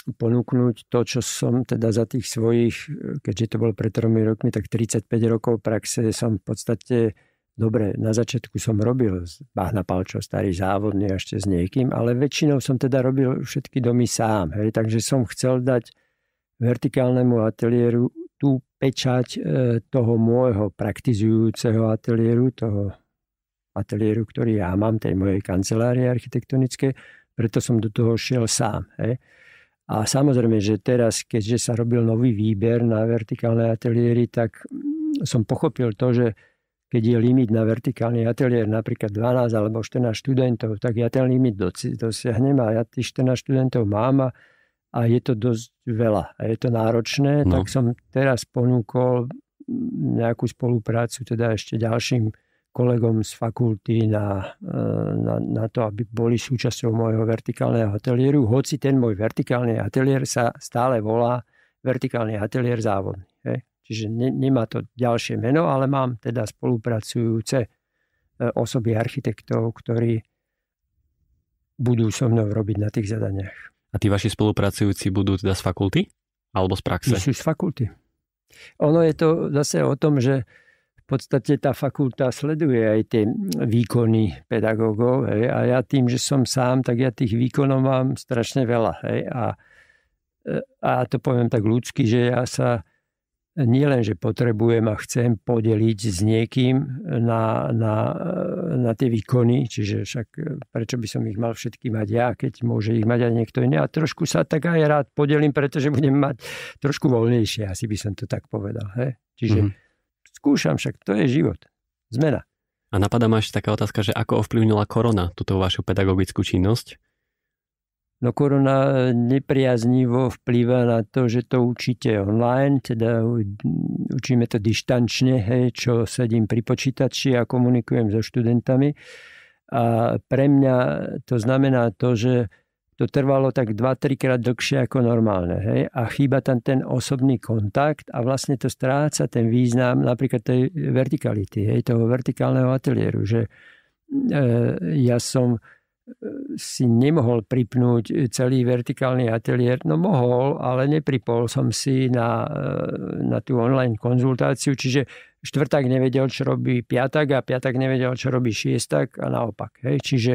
ponúknuť to, čo som teda za tých svojich, keďže to bolo pred tromi rokmi, tak 35 rokov praxe som v podstate, dobre, na začiatku som robil z Bahna Palčo, starý závodný ešte s niekým, ale väčšinou som teda robil všetky domy sám, hej, takže som chcel dať vertikálnemu ateliéru tú pečať e, toho môjho praktizujúceho ateliéru, toho ateliéru, ktorý ja mám, tej mojej kancelárie architektonickej, preto som do toho šiel sám. He. A samozrejme, že teraz, keďže sa robil nový výber na vertikálne ateliéry, tak mm, som pochopil to, že keď je limit na vertikálny ateliér napríklad 12 alebo 14 študentov, tak ja ten limit dosiahnem a ja tých 14 študentov mám a, a je to dosť veľa a je to náročné, no. tak som teraz ponúkol mm, nejakú spoluprácu teda ešte ďalším kolegom z fakulty na, e, na, na to, aby boli súčasťou môjho vertikálneho ateliéru, hoci ten môj vertikálny ateliér sa stále volá vertikálny ateliér závodný. Hej. Čiže ne, nemá to ďalšie meno, ale mám teda spolupracujúce e, osoby architektov, ktorí budú so mnou robiť na tých zadaniach. A tí vaši spolupracujúci budú teda z fakulty? Alebo z praxe? Sú z fakulty. Ono je to zase o tom, že podstate tá fakulta sleduje aj tie výkony pedagógov hej, a ja tým, že som sám, tak ja tých výkonov mám strašne veľa. Hej, a, a to poviem tak ľudsky, že ja sa nielen, že potrebujem a chcem podeliť s niekým na, na, na tie výkony, čiže však e, prečo by som ich mal všetky mať ja, keď môže ich mať aj niekto iný. A trošku sa tak aj rád podelím, pretože budem mať trošku voľnejšie, asi by som to tak povedal. He? Čiže mm-hmm skúšam, však to je život. Zmena. A napadá ma ešte taká otázka, že ako ovplyvnila korona túto vašu pedagogickú činnosť? No korona e, nepriaznivo vplýva na to, že to učíte online, teda učíme to dištančne, hej, čo sedím pri počítači a komunikujem so študentami. A pre mňa to znamená to, že to trvalo tak 2-3 krát dlhšie ako normálne. Hej? A chýba tam ten osobný kontakt a vlastne to stráca ten význam napríklad tej vertikality, hej? toho vertikálneho ateliéru, že e, ja som e, si nemohol pripnúť celý vertikálny ateliér. No mohol, ale nepripol som si na, e, na tú online konzultáciu, čiže štvrták nevedel, čo robí piatak a piatak nevedel, čo robí šiestak a naopak. Hej. Čiže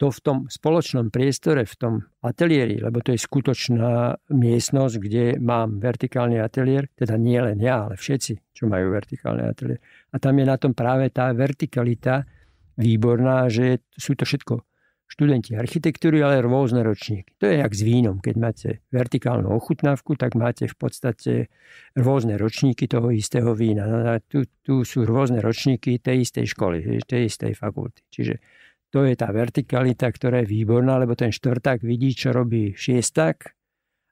to v tom spoločnom priestore, v tom ateliéri, lebo to je skutočná miestnosť, kde mám vertikálny ateliér, teda nie len ja, ale všetci, čo majú vertikálny ateliér. A tam je na tom práve tá vertikalita výborná, že sú to všetko študenti architektúry, ale rôzne ročníky. To je jak s vínom. Keď máte vertikálnu ochutnávku, tak máte v podstate rôzne ročníky toho istého vína. No, no tu, tu sú rôzne ročníky tej istej školy, tej istej fakulty. Čiže to je tá vertikalita, ktorá je výborná, lebo ten štvrták vidí, čo robí šiestak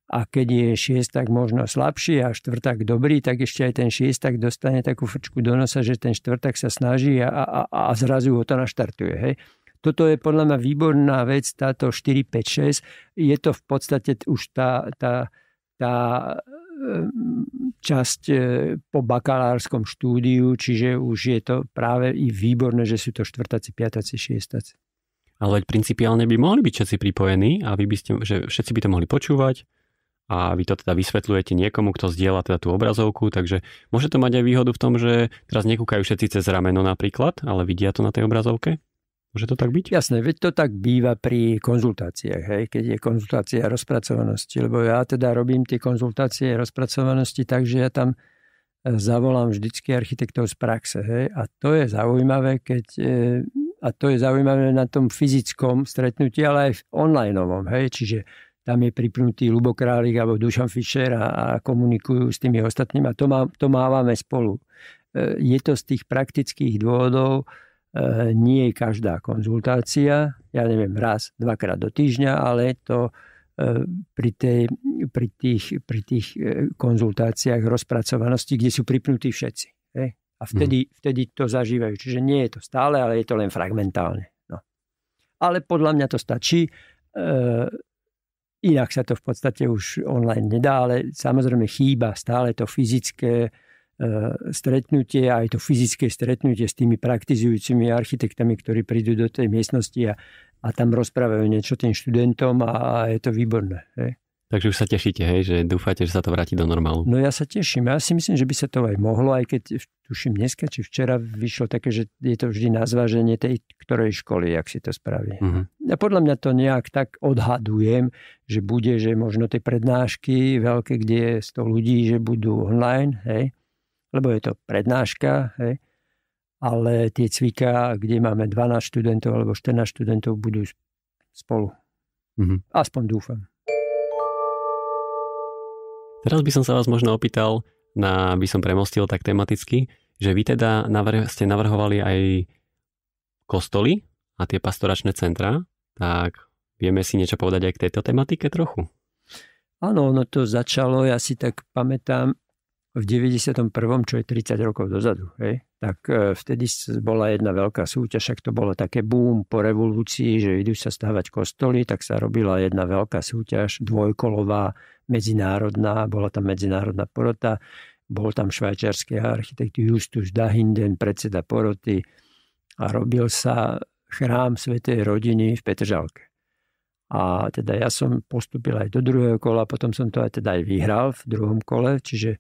a keď je šiestak možno slabší a štvrták dobrý, tak ešte aj ten šiestak dostane takú frčku do nosa, že ten štvrták sa snaží a, a, a zrazu ho to naštartuje. Hej. Toto je podľa mňa výborná vec, táto 4, 5, 6. Je to v podstate už tá, tá, tá E, časť e, po bakalárskom štúdiu, čiže už je to práve i výborné, že sú to štvrtáci, piatáci, šiestáci. Ale principiálne by mohli byť všetci pripojení a vy by ste, že všetci by to mohli počúvať a vy to teda vysvetľujete niekomu, kto zdieľa teda tú obrazovku, takže môže to mať aj výhodu v tom, že teraz nekúkajú všetci cez rameno napríklad, ale vidia to na tej obrazovke? Môže to tak byť? Jasné, veď to tak býva pri konzultáciách, hej, keď je konzultácia rozpracovanosti, lebo ja teda robím tie konzultácie rozpracovanosti tak, že ja tam e, zavolám vždycky architektov z praxe. Hej, a to je zaujímavé, keď e, a to je zaujímavé na tom fyzickom stretnutí, ale aj v onlineovom. Hej, čiže tam je pripnutý Lubo Králik alebo Dušan Fischer a, a komunikujú s tými ostatnými a to, má, to mávame spolu. E, je to z tých praktických dôvodov, Eh, nie je každá konzultácia, ja neviem, raz, dvakrát do týždňa, ale to eh, pri, tej, pri, tých, pri tých eh, konzultáciách rozpracovanosti, kde sú pripnutí všetci. Ne? A mhm. vtedy, mm. vtedy to zažívajú. Čiže nie je to stále, ale je to len fragmentálne. No. Ale podľa mňa to stačí. E, inak sa to v podstate už online nedá, ale samozrejme chýba stále to fyzické, E, stretnutie, aj to fyzické stretnutie s tými praktizujúcimi architektami, ktorí prídu do tej miestnosti a, a tam rozprávajú niečo tým študentom a, a je to výborné. Hej. Takže už sa tešíte, hej, že dúfate, že sa to vráti do normálu. No ja sa teším. Ja si myslím, že by sa to aj mohlo, aj keď tuším dneska či včera vyšlo také, že je to vždy na zváženie tej ktorej školy, ak si to spraví. Uh-huh. Mhm. A podľa mňa to nejak tak odhadujem, že bude, že možno tie prednášky veľké, kde je 100 ľudí, že budú online, hej lebo je to prednáška, hej. ale tie cvika, kde máme 12 študentov alebo 14 študentov, budú spolu. Mm-hmm. Aspoň dúfam. Teraz by som sa vás možno opýtal, na, by som premostil tak tematicky, že vy teda navrh, ste navrhovali aj kostoly a tie pastoračné centra, tak vieme si niečo povedať aj k tejto tematike trochu? Áno, ono to začalo, ja si tak pamätám, v 91., čo je 30 rokov dozadu, hej, tak e, vtedy bola jedna veľká súťaž, ak to bolo také boom po revolúcii, že idú sa stávať kostoly, tak sa robila jedna veľká súťaž, dvojkolová, medzinárodná, bola tam medzinárodná porota, bol tam švajčiarsky architekt Justus Dahinden, predseda poroty a robil sa chrám Svetej rodiny v Petržalke. A teda ja som postupil aj do druhého kola, potom som to aj teda aj vyhral v druhom kole, čiže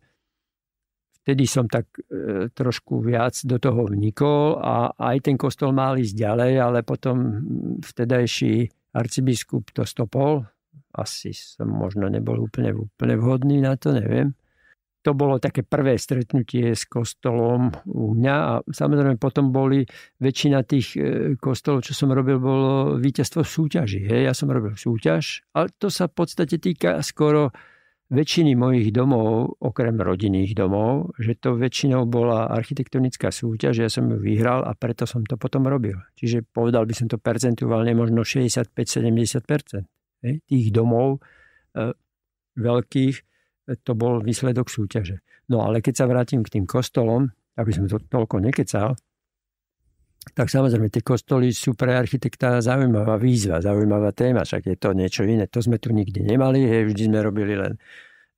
vtedy som tak e, trošku viac do toho vnikol a aj ten kostol mal ísť ďalej, ale potom vtedajší arcibiskup to stopol. Asi som možno nebol úplne, úplne vhodný na to, neviem. To bolo také prvé stretnutie s kostolom u mňa a samozrejme potom boli väčšina tých e, kostolov, čo som robil, bolo víťazstvo v súťaži. Hej. Ja som robil súťaž, ale to sa v podstate týka skoro väčšiny mojich domov, okrem rodinných domov, že to väčšinou bola architektonická súťaž, ja som ju vyhral a preto som to potom robil. Čiže povedal by som to percentuálne možno 65-70% tých domov e, veľkých, e, to bol výsledok súťaže. No ale keď sa vrátim k tým kostolom, aby som to toľko nekecal, tak samozrejme tie kostoly sú pre architekta zaujímavá výzva, zaujímavá téma, však je to niečo iné, to sme tu nikdy nemali, hej, vždy sme robili len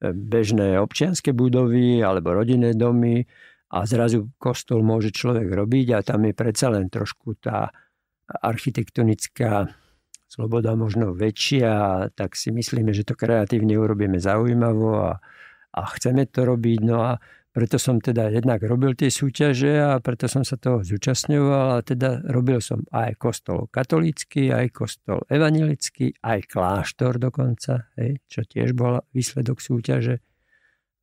e, bežné občianské budovy alebo rodinné domy a zrazu kostol môže človek robiť a tam je predsa len trošku tá architektonická sloboda možno väčšia, tak si myslíme, že to kreatívne urobíme zaujímavo a, a chceme to robiť. No a preto som teda jednak robil tie súťaže a preto som sa toho zúčastňoval a teda robil som aj kostol katolícky, aj kostol evanilický, aj kláštor dokonca, hej, čo tiež bol výsledok súťaže.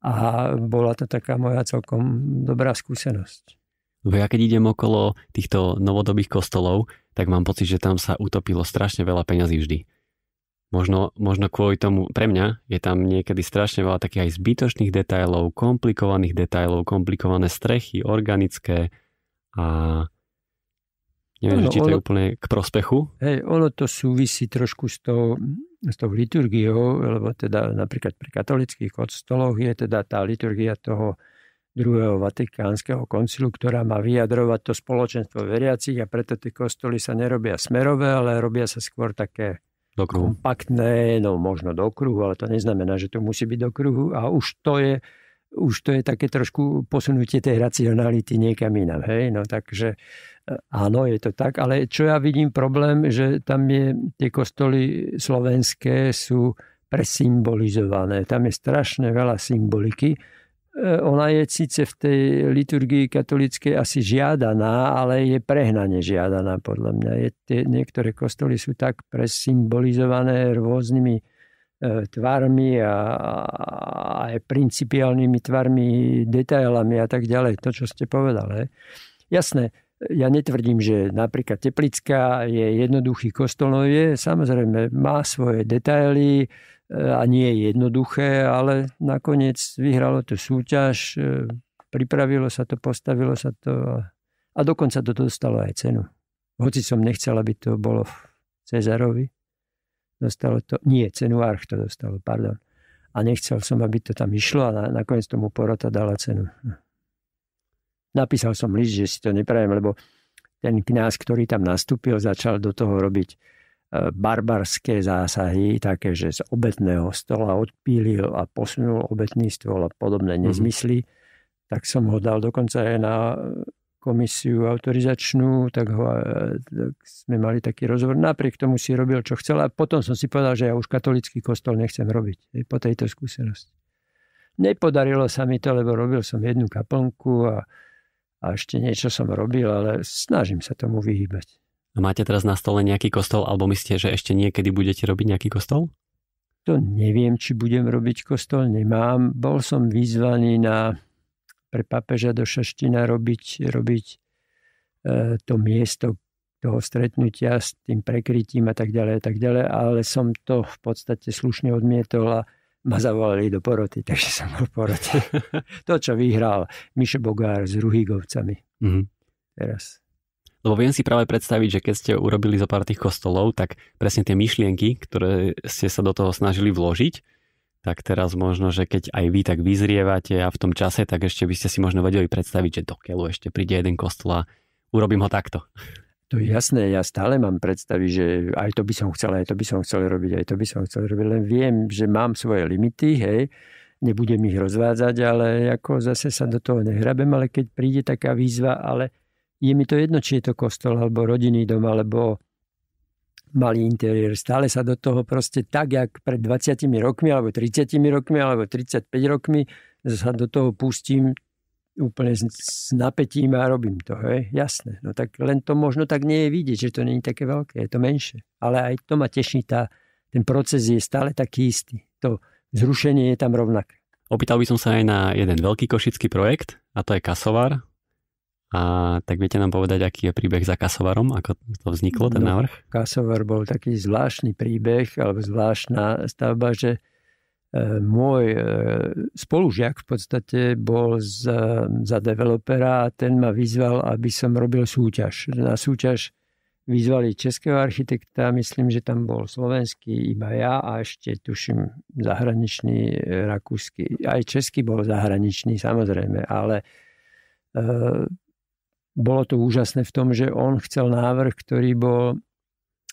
A bola to taká moja celkom dobrá skúsenosť. No ja keď idem okolo týchto novodobých kostolov, tak mám pocit, že tam sa utopilo strašne veľa peňazí vždy. Možno, možno kvôli tomu, pre mňa je tam niekedy strašne veľa takých aj zbytočných detajlov, komplikovaných detajlov, komplikované strechy, organické a neviem, no, či ono, to je úplne k prospechu. Hej, ono to súvisí trošku s tou, s tou liturgiou, lebo teda napríklad pri katolických kostoloch je teda tá liturgia toho druhého vatikánskeho koncilu, ktorá má vyjadrovať to spoločenstvo veriacich a preto tie kostoly sa nerobia smerové, ale robia sa skôr také do kruhu. kompaktné, no možno do kruhu, ale to neznamená, že to musí byť do kruhu a už to je, už to je také trošku posunutie tej racionality niekam inam. Hej? No takže e, áno, je to tak, ale čo ja vidím problém, že tam je, tie kostoly slovenské sú presymbolizované. Tam je strašne veľa symboliky, E, ona je síce v tej liturgii katolíckej asi žiadaná, ale je prehnane žiadaná podľa mňa. Je, tie, niektoré kostoly sú tak presymbolizované rôznymi e, tvarmi a, a aj principiálnymi tvarmi, detailami a tak ďalej. To, čo ste povedali. Jasné, ja netvrdím, že napríklad Teplická je jednoduchý kostol, no je, samozrejme, má svoje detaily, E, a nie je jednoduché, ale nakoniec vyhralo to súťaž, e, pripravilo sa to, postavilo sa to a dokonca to dostalo aj cenu. Hoci som nechcel, aby to bolo v Cezarovi, dostalo to, nie, cenu Arch to dostalo, pardon. A nechcel som, aby to tam išlo a na, nakoniec tomu porota dala cenu. Napísal som list, že si to neprajem, lebo ten kňaz, ktorý tam nastúpil, začal do toho robiť barbarské zásahy, také, že z obetného stola odpílil a posunul obetný stôl a podobné mhm. nezmysly, mm-hmm. tak som ho dal dokonca aj na e, komisiu autorizačnú, tak, ho, e, tak sme mali taký rozhovor. Napriek tomu si robil, čo chcel a potom som si povedal, že ja už katolický kostol nechcem robiť po tejto skúsenosti. Nepodarilo sa mi to, lebo robil som jednu kaplnku a, a ešte niečo som robil, ale snažím sa tomu vyhýbať. A máte teraz na stole nejaký kostol, alebo myslíte, že ešte niekedy budete robiť nejaký kostol? To neviem, či budem robiť kostol, nemám. Bol som vyzvaný na, pre papeža do Šaština robiť, robiť e, to miesto toho stretnutia s tým prekrytím a tak ďalej a tak ďalej, ale som to v podstate slušne odmietol a ma zavolali do poroty, takže som bol porote. to, čo vyhral Miše Bogár s Ruhigovcami. Mm-hmm. Teraz lebo viem si práve predstaviť, že keď ste urobili zo pár tých kostolov, tak presne tie myšlienky, ktoré ste sa do toho snažili vložiť, tak teraz možno, že keď aj vy tak vyzrievate a v tom čase, tak ešte by ste si možno vedeli predstaviť, že do keľu ešte príde jeden kostol a urobím ho takto. To je jasné, ja stále mám predstavy, že aj to by som chcel, aj to by som chcel robiť, aj to by som chcel robiť, len viem, že mám svoje limity, hej, nebudem ich rozvádzať, ale ako zase sa do toho nehrabem, ale keď príde taká výzva, ale je mi to jedno, či je to kostol, alebo rodinný dom, alebo malý interiér. Stále sa do toho proste tak, jak pred 20 rokmi, alebo 30 rokmi, alebo 35 rokmi, sa do toho pustím úplne s napätím a robím to. Hej? Jasné. No tak len to možno tak nie je vidieť, že to nie je také veľké, je to menšie. Ale aj to ma teší, tá, ten proces je stále taký istý. To zrušenie je tam rovnaké. Opýtal by som sa aj na jeden veľký košický projekt, a to je Kasovar, a tak viete nám povedať, aký je príbeh za Kasovarom, ako to vzniklo, ten no, návrh? No, Kasovar bol taký zvláštny príbeh, alebo zvláštna stavba, že e, môj e, spolužiak v podstate bol za, e, za developera a ten ma vyzval, aby som robil súťaž. Na súťaž vyzvali českého architekta, myslím, že tam bol slovenský iba ja a ešte tuším zahraničný rakúsky. Aj český bol zahraničný samozrejme, ale bolo to úžasné v tom, že on chcel návrh, ktorý bol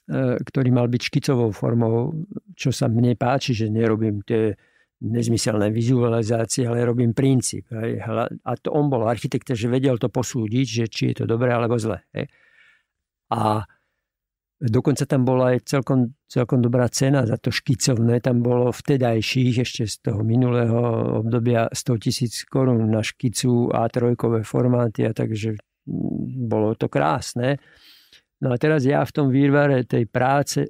e, ktorý mal byť škicovou formou, čo sa mne páči, že nerobím tie nezmyselné vizualizácie, ale robím princíp. Hej. A to on bol architekt, že vedel to posúdiť, že či je to dobré alebo zlé. Hej. A dokonca tam bola aj celkom, celkom dobrá cena za to škicovné. Tam bolo vtedajších ešte z toho minulého obdobia 100 tisíc korún na škicu a trojkové formáty a takže bolo to krásne. No a teraz ja v tom výrvare tej práce,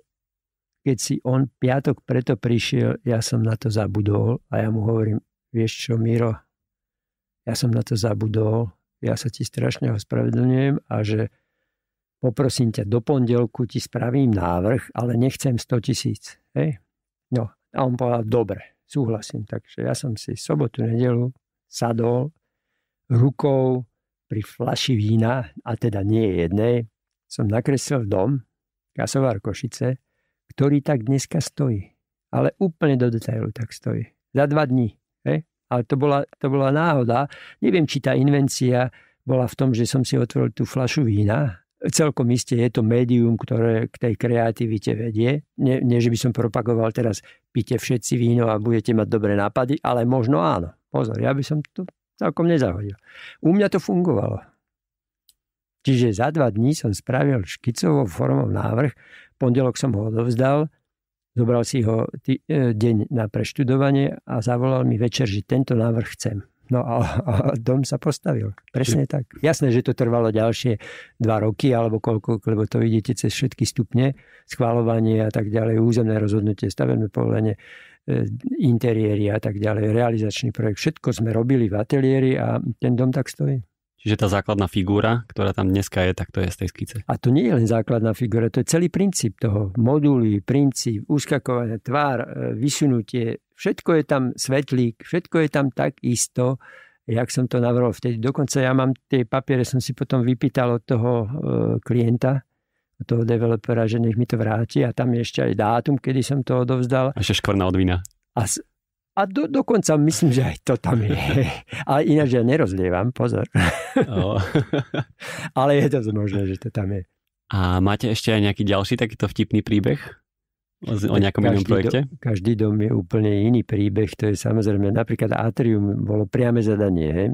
keď si on piatok preto prišiel, ja som na to zabudol a ja mu hovorím, vieš čo, Miro, ja som na to zabudol, ja sa ti strašne ospravedlňujem a že poprosím ťa, do pondelku ti spravím návrh, ale nechcem 100 tisíc. Hej? No a on povedal, dobre, súhlasím. Takže ja som si sobotu, nedelu sadol rukou pri flaši vína, a teda nie jednej, som nakreslil dom, kasovár Košice, ktorý tak dneska stojí. Ale úplne do detailu tak stojí. Za dva dní. He? Ale to bola, to bola náhoda. Neviem, či tá invencia bola v tom, že som si otvoril tú flašu vína. Celkom iste je to médium, ktoré k tej kreativite vedie. Nie, nie, že by som propagoval teraz, pite všetci víno a budete mať dobré nápady, ale možno áno. Pozor, ja by som to celkom nezahodil. U mňa to fungovalo. Čiže za dva dní som spravil škicovou formou návrh, pondelok som ho odovzdal, zobral si ho tý, e, deň na preštudovanie a zavolal mi večer, že tento návrh chcem. No a, a dom sa postavil. Presne tak. Jasné, že to trvalo ďalšie dva roky alebo koľko, lebo to vidíte cez všetky stupne, schváľovanie a tak ďalej, územné rozhodnutie, stavebné povolenie, E, interiéry a tak ďalej, realizačný projekt. Všetko sme robili v ateliéri a ten dom tak stojí. Čiže tá základná figura, ktorá tam dneska je, tak to je z tej skice. A to nie je len základná figura, to je celý princíp toho. Moduly, princíp, uskakovanie, tvár, e, vysunutie, všetko je tam svetlík, všetko je tam tak isto, jak som to navrhol vtedy. Dokonca ja mám tie papiere, som si potom vypýtal od toho e, klienta, toho developera, že nech mi to vráti a tam je ešte aj dátum, kedy som to odovzdal. A ešte škvrna od vína. A, a do, dokonca myslím, že aj to tam je. Ale ináč ja nerozlievam, pozor. Oh. Ale je to možné, že to tam je. A máte ešte aj nejaký ďalší takýto vtipný príbeh? O nejakom každý inom projekte? Dom, každý dom je úplne iný príbeh. To je samozrejme, napríklad Atrium bolo priame zadanie. He. E,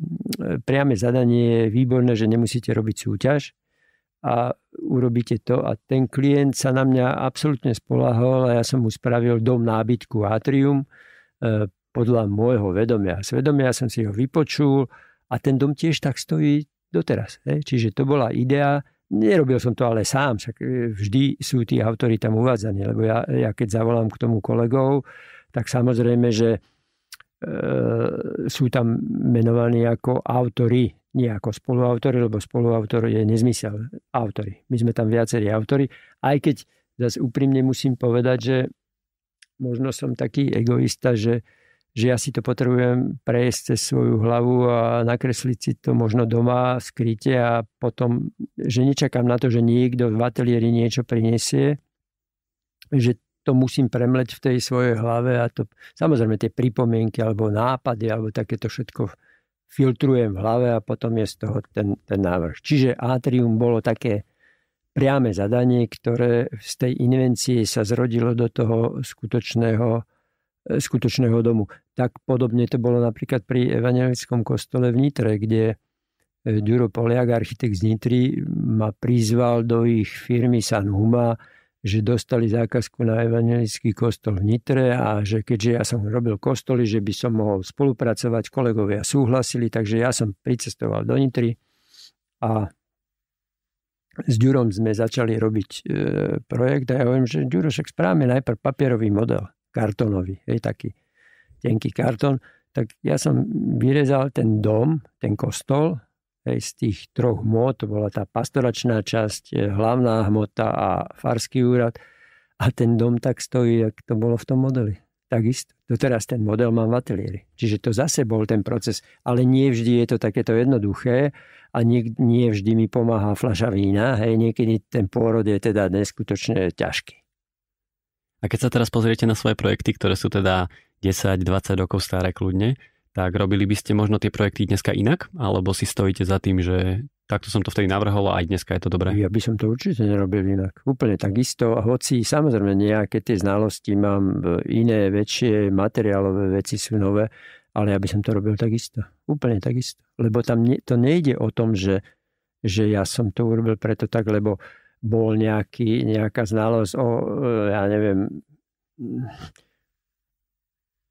priame zadanie je výborné, že nemusíte robiť súťaž a urobíte to. A ten klient sa na mňa absolútne spolahol a ja som mu spravil dom nábytku Atrium e, podľa môjho vedomia. Svedomia som si ho vypočul a ten dom tiež tak stojí doteraz. He. Čiže to bola idea. Nerobil som to ale sám, však e, vždy sú tí autory tam uvádzaní, lebo ja, ja keď zavolám k tomu kolegov, tak samozrejme, že e, sú tam menovaní ako autory nie ako spoluautory, lebo spoluautor je nezmysel. Autory. My sme tam viacerí autory, aj keď zase úprimne musím povedať, že možno som taký egoista, že, že ja si to potrebujem prejsť cez svoju hlavu a nakresliť si to možno doma v skryte a potom, že nečakám na to, že niekto v ateliéri niečo prinesie, že to musím premleť v tej svojej hlave a to samozrejme tie pripomienky alebo nápady alebo takéto všetko filtrujem v hlave a potom je z toho ten, ten návrh. Čiže Atrium bolo také priame zadanie, ktoré z tej invencie sa zrodilo do toho skutočného, e, skutočného domu. Tak podobne to bolo napríklad pri Evangelickom kostole v Nitre, kde Duro e, Poliak, architekt z Nitry, ma prizval do ich firmy San Huma, že dostali zákazku na evangelický kostol v Nitre a že keďže ja som robil kostoly, že by som mohol spolupracovať, kolegovia súhlasili, takže ja som pricestoval do Nitry a s Ďurom sme začali robiť e, projekt a ja hovorím, že Ďuro však správame najprv papierový model, kartonový, hej, taký tenký karton, tak ja som vyrezal ten dom, ten kostol z tých troch hmot, to bola tá pastoračná časť, e, hlavná hmota a farský úrad. A ten dom tak stojí, jak to bolo v tom modeli. Takisto. teraz ten model mám v ateliéri. Čiže to zase bol ten proces. Ale nie vždy je to takéto jednoduché a nie, nie vždy mi pomáha fľaša vína. Hej, niekedy ten pôrod je teda neskutočne ťažký. A keď sa teraz pozriete na svoje projekty, ktoré sú teda 10-20 rokov staré kľudne, tak robili by ste možno tie projekty dneska inak? Alebo si stojíte za tým, že takto som to vtedy navrhol a aj dneska je to dobré? Ja by som to určite nerobil inak. Úplne takisto, hoci samozrejme nejaké tie znalosti mám e, iné, väčšie, materiálové veci sú nové, ale ja by som to robil takisto. Úplne takisto. Lebo tam ne, to nejde o tom, že, že ja som to urobil preto tak, lebo bol nejaký, nejaká znalosť o, e, ja neviem,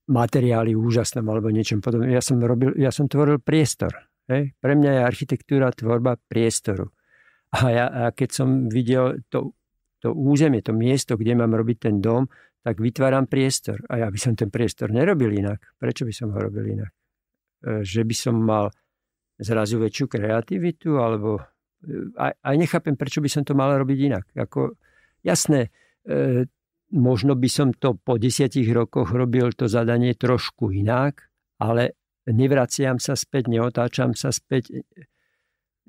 materiály úžasnom alebo niečom podobnom. Ja som, robil, ja som tvoril priestor. Hej? Pre mňa je architektúra tvorba priestoru. A, ja, a keď som videl to, to územie, to miesto, kde mám robiť ten dom, tak vytváram priestor. A ja by som ten priestor nerobil inak. Prečo by som ho robil inak? E, že by som mal zrazu väčšiu kreativitu, alebo aj, e, aj nechápem, prečo by som to mal robiť inak. Ako, jasné, e, možno by som to po desiatich rokoch robil to zadanie trošku inak, ale nevraciam sa späť, neotáčam sa späť.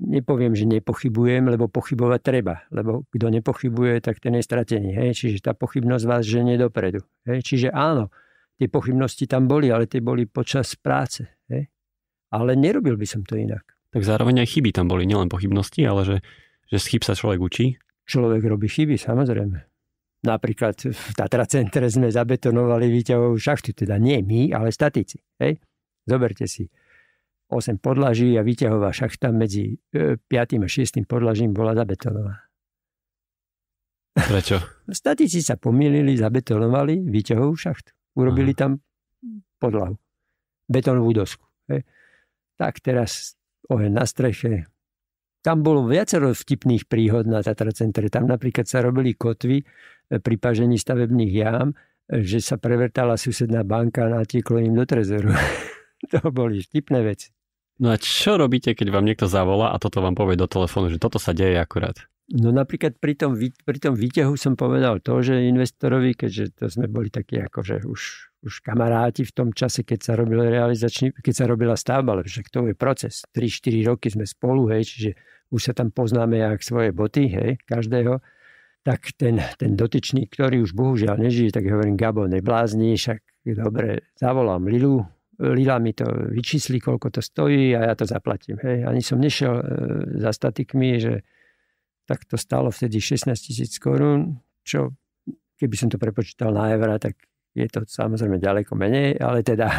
Nepoviem, že nepochybujem, lebo pochybovať treba. Lebo kto nepochybuje, tak ten je stratený. Hej? Čiže tá pochybnosť vás žene dopredu. Hej? Čiže áno, tie pochybnosti tam boli, ale tie boli počas práce. Hej? Ale nerobil by som to inak. Tak zároveň aj chyby tam boli, nielen pochybnosti, ale že, že z chyb sa človek učí. Človek robí chyby, samozrejme. Napríklad v Tatra centre sme zabetonovali výťahovú šachtu, teda nie my, ale statici. Hej? Zoberte si 8 podlaží a výťahová šachta medzi 5. E, a 6. podlažím bola zabetonovaná. Prečo? Statici sa pomýlili, zabetonovali výťahovú šachtu. Urobili Aha. Mhm. tam podlahu. Betonovú dosku. Hej? Tak teraz oheň na streche, tam bolo viacero vtipných príhod na centre. Tam napríklad sa robili kotvy e, pri pažení stavebných jám, e, že sa prevertala susedná banka a natieklo im do trezoru. to boli vtipné veci. No a čo robíte, keď vám niekto zavolá a toto vám povie do telefónu, že toto sa deje akurát? No napríklad pri tom, pri tom výťahu som povedal to, že investorovi, keďže to sme boli takí akože už už kamaráti v tom čase, keď sa, robil realizačný, keď sa robila stavba, ale však to je proces. 3-4 roky sme spolu, hej, čiže už sa tam poznáme jak svoje boty, hej, každého. Tak ten, ten dotyčný, ktorý už bohužiaľ nežije, tak hovorím, Gabo, neblázni, však dobre, zavolám Lilu, Lila mi to vyčísli, koľko to stojí a ja to zaplatím. Hej. Ani som nešiel e, za statikmi, že tak to stalo vtedy 16 tisíc korún, čo keby som to prepočítal na evra, tak je to samozrejme ďaleko menej, ale teda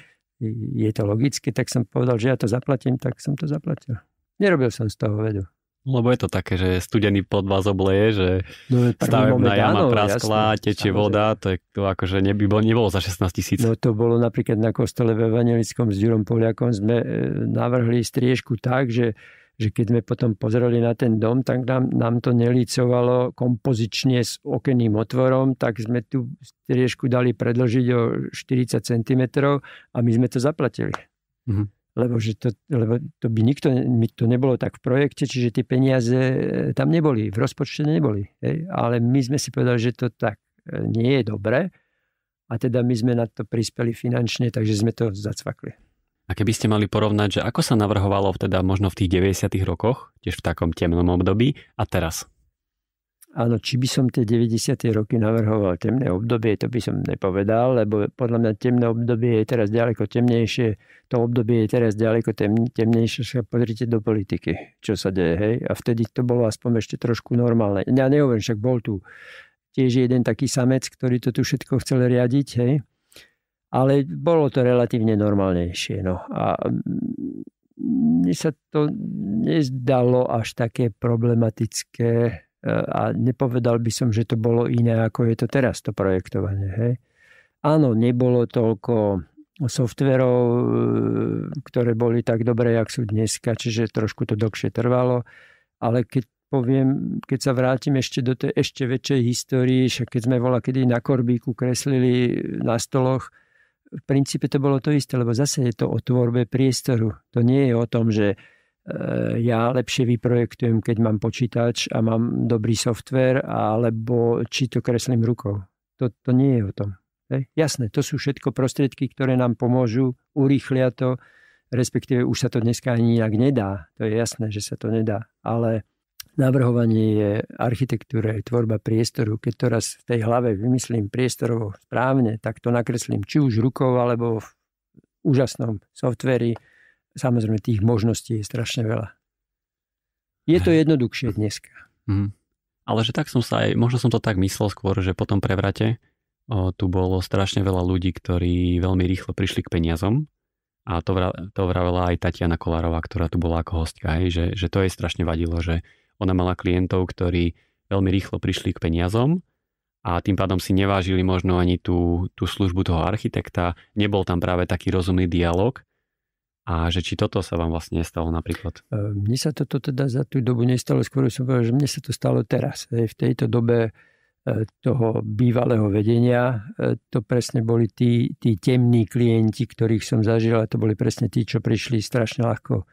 je to logické, tak som povedal, že ja to zaplatím, tak som to zaplatil. Nerobil som z toho vedu. Lebo je to také, že studený pod vás obleje, že no, stavebná jama áno, praskla, jasné, tečie samozrejme. voda, to, je, to akože neby, nebolo za 16 tisíc. No to bolo napríklad na kostole v Vanelickom s Ďurom Poliakom sme e, navrhli striežku tak, že že keď sme potom pozreli na ten dom, tak nám, nám to nelicovalo kompozične s okenným otvorom, tak sme tu striežku dali predložiť o 40 cm a my sme to zaplatili. Mm-hmm. Lebo, že to, lebo to by nikto, to nebolo tak v projekte, čiže tie peniaze e, tam neboli, v rozpočte neboli. Hej? Ale my sme si povedali, že to tak e, nie je dobre a teda my sme na to prispeli finančne, takže sme to zacvakli. A keby ste mali porovnať, že ako sa navrhovalo teda možno v tých 90. rokoch, tiež v takom temnom období, a teraz? Áno, či by som tie 90. roky navrhoval temné obdobie, to by som nepovedal, lebo podľa mňa temné obdobie je teraz ďaleko temnejšie, to obdobie je teraz ďaleko tem, temnejšie, sa pozrite do politiky, čo sa deje, hej? A vtedy to bolo aspoň ešte trošku normálne. Ja nehovorím, však bol tu tiež jeden taký samec, ktorý to tu všetko chcel riadiť, hej? ale bolo to relatívne normálnejšie. No. A mne sa to nezdalo až také problematické e, a nepovedal by som, že to bolo iné, ako je to teraz, to projektovanie. Hej. Áno, nebolo toľko softverov, e, ktoré boli tak dobré, jak sú dneska, čiže trošku to dlhšie trvalo, ale keď poviem, keď sa vrátim ešte do tej ešte väčšej histórii, keď sme bola kedy na korbíku kreslili e, na stoloch, v princípe to bolo to isté, lebo zase je to o tvorbe priestoru. To nie je o tom, že e, ja lepšie vyprojektujem, keď mám počítač a mám dobrý software, alebo či to kreslím rukou. To, to nie je o tom. Hej. Jasné, to sú všetko prostriedky, ktoré nám pomôžu, urýchlia to, respektíve už sa to dneska ani nejak nedá. To je jasné, že sa to nedá. Ale navrhovanie je architektúra, je tvorba priestoru. Keď teraz v tej hlave vymyslím priestorovo správne, tak to nakreslím či už rukou, alebo v úžasnom softveri. Samozrejme, tých možností je strašne veľa. Je to jednoduchšie mhm. dneska. Mm. Ale že tak som sa aj, možno som to tak myslel skôr, že po tom prevrate o, tu bolo strašne veľa ľudí, ktorí veľmi rýchlo prišli k peniazom. A to, vra, to vravela aj Tatiana Kolárová, ktorá tu bola ako hostka, hej, že, že to jej strašne vadilo, že ona mala klientov, ktorí veľmi rýchlo prišli k peniazom a tým pádom si nevážili možno ani tú, tú službu toho architekta, nebol tam práve taký rozumný dialog a že či toto sa vám vlastne nestalo napríklad? Ehm, mne sa toto teda za tú dobu nestalo, skôr som povedal, že mne sa to stalo teraz. V tejto dobe e, toho bývalého vedenia. E, to presne boli tí, tí temní klienti, ktorých som zažil a to boli presne tí, čo prišli strašne ľahko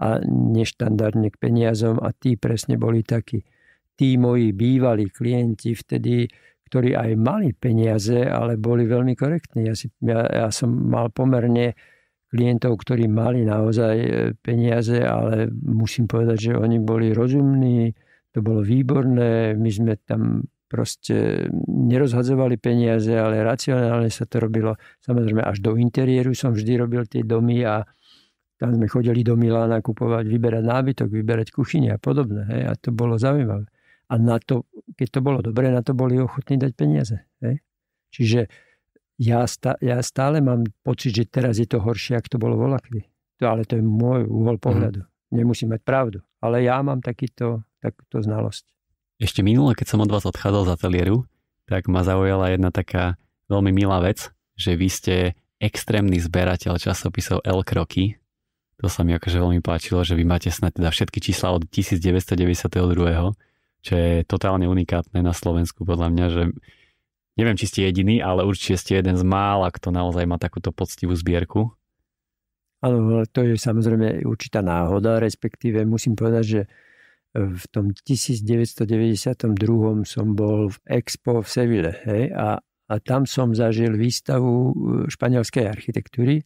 a neštandardne k peniazom a tí presne boli takí. Tí moji bývalí klienti vtedy, ktorí aj mali peniaze, ale boli veľmi korektní. Ja, si, ja, ja som mal pomerne klientov, ktorí mali naozaj e, peniaze, ale musím povedať, že oni boli rozumní, to bolo výborné, my sme tam proste nerozhadzovali peniaze, ale racionálne sa to robilo. Samozrejme, až do interiéru som vždy robil tie domy a, tam sme chodili do Milána kupovať, vyberať nábytok, vyberať kuchyne a podobné. Hej? A to bolo zaujímavé. A na to, keď to bolo dobré, na to boli ochotní dať peniaze. Hej? Čiže ja, sta, ja stále mám pocit, že teraz je to horšie, ako to bolo volakdy. To, ale to je môj úhol mhm. pohľadu. Mm. Nemusí mať pravdu. Ale ja mám takýto, takúto znalosť. Ešte minule, keď som od vás odchádzal z ateliéru, tak ma zaujala jedna taká veľmi milá vec, že vy ste extrémny zberateľ časopisov L Kroky, to sa mi akože veľmi páčilo, že vy máte snad teda všetky čísla od 1992, čo je totálne unikátne na Slovensku podľa mňa, že neviem, či ste jediný, ale určite ste jeden z mála, kto naozaj má takúto poctivú zbierku. Áno, to je samozrejme určitá náhoda, respektíve musím povedať, že v tom 1992 som bol v Expo v Seville hej, a, a tam som zažil výstavu e, španielskej architektúry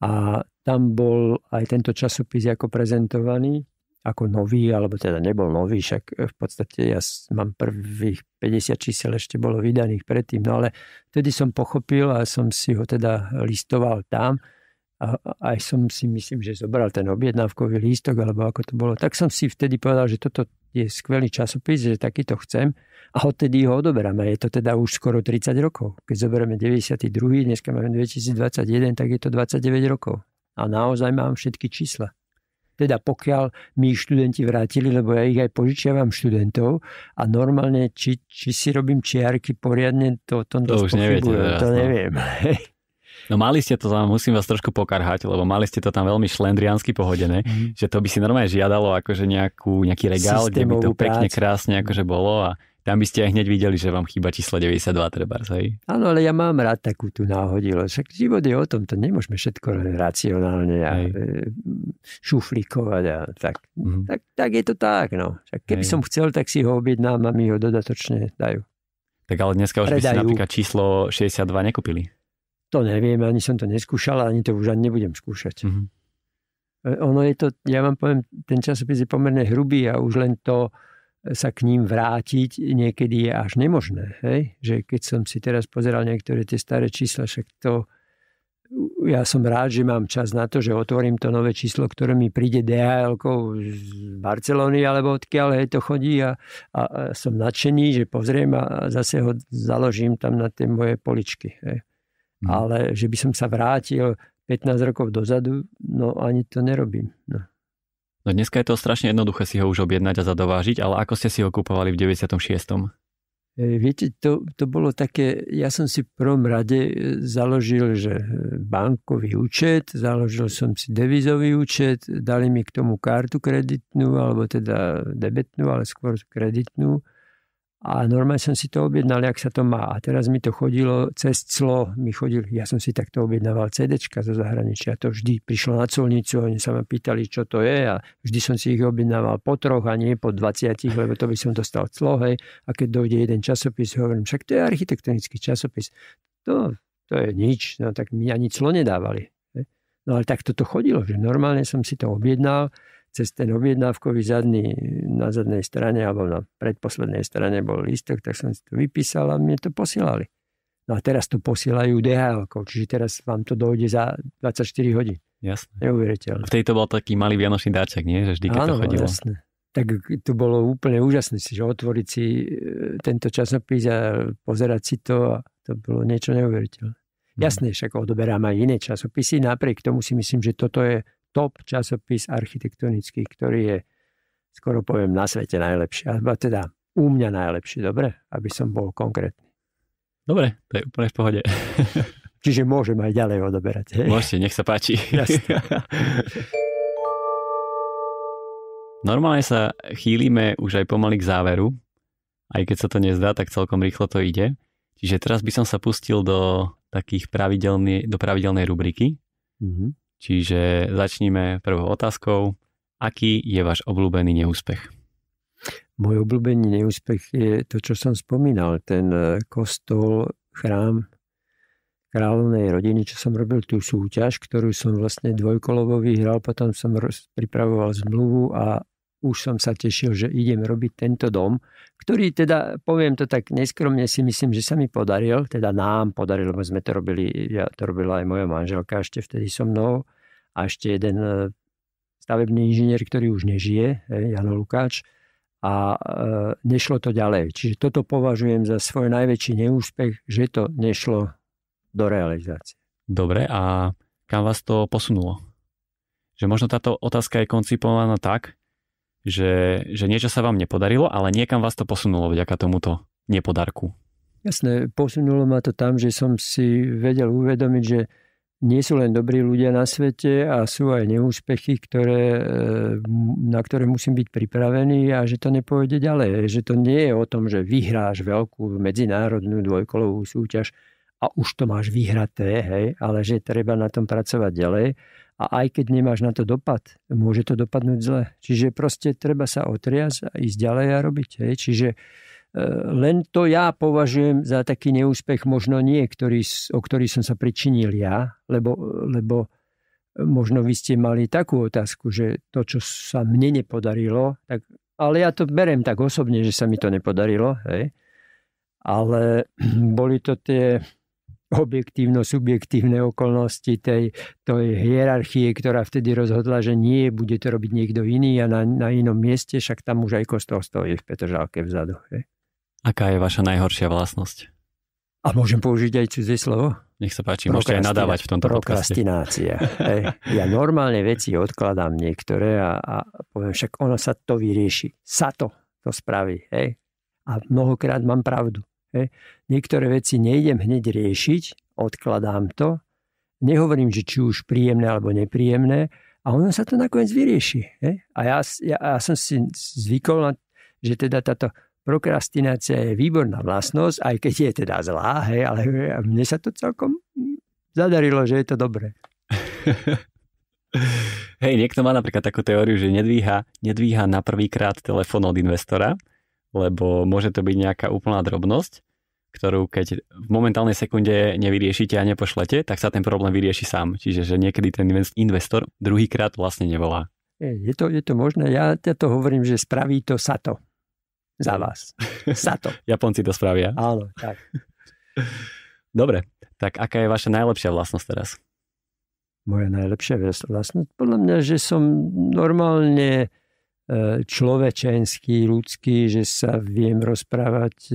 a tam bol aj tento časopis ako prezentovaný, ako nový, alebo teda nebol nový, však e, v podstate ja mám prvých 50 čísel ešte bolo vydaných predtým, no ale vtedy som pochopil a som si ho teda listoval tam a aj som si myslím, že zobral ten objednávkový lístok, alebo ako to bolo, tak som si vtedy povedal, že toto je skvelý časopis, že takýto chcem a odtedy ho A Je to teda už skoro 30 rokov. Keď zoberieme 92., dneska máme 2021, tak je to 29 rokov. A naozaj mám všetky čísla. Teda pokiaľ mi študenti vrátili, lebo ja ich aj požičiavam študentov a normálne, či, či si robím čiarky poriadne, to, to, to už neviete. to neviem. No. No mali ste to tam, musím vás trošku pokarhať, lebo mali ste to tam veľmi šlendriansky pohodené, mm-hmm. že to by si normálne žiadalo akože nejakú, nejaký regál, kde by to pekne krásne akože bolo a tam by ste aj hneď videli, že vám chýba číslo 92 treba, hej? Áno, ale ja mám rád takú tú náhodilosť. Však život je o tom, to nemôžeme všetko racionálne a hej. E, šuflikovať a tak. Mm-hmm. tak. Tak je to tak, no. Však keby hej. som chcel, tak si ho objednám a mi ho dodatočne dajú. Tak ale dneska už Predajú. by ste napríklad číslo 62 nekúpili. To neviem, ani som to neskúšal, ani to už ani nebudem skúšať. Mm-hmm. Ono je to, ja vám poviem, ten časopis je pomerne hrubý a už len to e, sa k ním vrátiť niekedy je až nemožné. Hej? Že keď som si teraz pozeral niektoré tie staré čísla, však to, ja som rád, že mám čas na to, že otvorím to nové číslo, ktoré mi príde dhl z Barcelony alebo odkiaľ hej, to chodí a, a, som nadšený, že pozriem a zase ho založím tam na tie moje poličky. Hej. Mhm. Ale že by som sa vrátil 15 rokov dozadu, no ani to nerobím. No. No dneska je to strašne jednoduché si ho už objednať a zadovážiť, ale ako ste si ho kupovali v 96. E, viete, to, to bolo také, ja som si v prvom rade e, založil, že e, bankový účet, založil som si devizový účet, dali mi k tomu kartu kreditnú, alebo teda debetnú, ale skôr kreditnú. A normálne som si to objednal, jak sa to má. A teraz mi to chodilo cez clo, mi chodil, ja som si takto objednával CDčka zo zahraničia. To vždy prišlo na colnicu, oni sa ma pýtali, čo to je a vždy som si ich objednával po troch a nie po 20, lebo to by som dostal clo, hej. A keď dojde jeden časopis, hovorím, však to je architektonický časopis. To, to je nič, no tak mi ani clo nedávali. Hej. No ale takto to chodilo, že normálne som si to objednal, cez ten objednávkový zadný na zadnej strane alebo na predposlednej strane bol listok, tak som si to vypísal a mne to posielali. No a teraz to posielajú dhl čiže teraz vám to dojde za 24 hodín. Jasne Neuveriteľné. Vtedy to bol taký malý vianočný dáček, nie? Že vždy, keď Áno, to no, chodilo. Jasne. Tak to bolo úplne úžasné, že otvoriť si e, tento časopis a pozerať si to, a to bolo niečo neuveriteľné. Mhm. Jasné, však odoberám aj iné časopisy, napriek tomu si myslím, že toto je top časopis architektonický, ktorý je, skoro poviem, na svete najlepší. Alebo teda u mňa najlepší, dobre? Aby som bol konkrétny. Dobre, to je úplne v pohode. Čiže môžem aj ďalej odoberať. Hej? Môžete, nech sa páči. Jasne. Normálne sa chýlime už aj pomaly k záveru. Aj keď sa to nezdá, tak celkom rýchlo to ide. Čiže teraz by som sa pustil do takých pravidelnej, do pravidelnej rubriky. Mm-hmm. Čiže začníme prvou otázkou. Aký je váš obľúbený neúspech? Môj obľúbený neúspech je to, čo som spomínal. Ten e, kostol, chrám kráľovnej rodiny, čo som robil tú súťaž, ktorú som vlastne dvojkolovo vyhral, potom som pripravoval zmluvu a už som sa tešil, že idem robiť tento dom, ktorý teda, poviem to tak neskromne, si myslím, že sa mi podaril, teda nám podaril, lebo sme to robili, ja, to robila aj moja manželka ešte vtedy so mnou a ešte jeden e, stavebný inžinier, ktorý už nežije, Jano Lukáč, a e, nešlo to ďalej. Čiže toto považujem za svoj najväčší neúspech, že to nešlo do realizácie. Dobre, a kam vás to posunulo? Že možno táto otázka je koncipovaná tak, že, že niečo sa vám nepodarilo, ale niekam vás to posunulo vďaka tomuto nepodarku. Jasné, posunulo ma to tam, že som si vedel uvedomiť, že nie sú len dobrí ľudia na svete a sú aj neúspechy, ktoré, e, na ktoré musím byť pripravený a že to nepôjde ďalej. Že to nie je o tom, že vyhráš veľkú medzinárodnú dvojkolovú súťaž a už to máš vyhraté, hej, ale že treba na tom pracovať ďalej a aj keď nemáš na to dopad, môže to dopadnúť zle. Čiže proste treba sa otriať a ísť ďalej a robiť. Hej. Čiže e, len to ja považujem za taký neúspech, možno nie, ktorý, o ktorý som sa pričinil ja, lebo, lebo možno vy ste mali takú otázku, že to, čo sa mne nepodarilo, tak, ale ja to berem tak osobne, že sa mi to nepodarilo, hej. ale boli to tie objektívno-subjektívne okolnosti tej, tej hierarchie, ktorá vtedy rozhodla, že nie, bude to robiť niekto iný a na, na inom mieste, však tam už aj kostol stojí v Petržalke vzadu. Je. Aká je vaša najhoršia vlastnosť? A môžem použiť aj cudzie slovo? Nech sa páči, môžete aj nadávať v tomto Prokrastinácia. Hej. ja normálne veci odkladám niektoré a, a poviem, však ono sa to vyrieši. Sa to to spraví. Hej. A mnohokrát mám pravdu. Hej. Niektoré veci nejdem hneď riešiť, odkladám to. Nehovorím, že či už príjemné alebo nepríjemné. A ono sa to nakoniec vyrieši. Hej. A ja, ja, ja som si zvykol, že teda táto prokrastinácia je výborná vlastnosť, aj keď je teda zlá, hej, ale mne sa to celkom zadarilo, že je to dobré. Hej, niekto má napríklad takú teóriu, že nedvíha, nedvíha na prvýkrát telefón od investora, lebo môže to byť nejaká úplná drobnosť, ktorú keď v momentálnej sekunde nevyriešite a nepošlete, tak sa ten problém vyrieši sám. Čiže že niekedy ten investor druhýkrát vlastne nevolá. Je to, je to možné. Ja to hovorím, že spraví to Sato. Za vás. Sato. Japonci to spravia. Áno, tak. Dobre, tak aká je vaša najlepšia vlastnosť teraz? Moja najlepšia vlastnosť? Podľa mňa, že som normálne človečenský, ľudský, že sa viem rozprávať, e,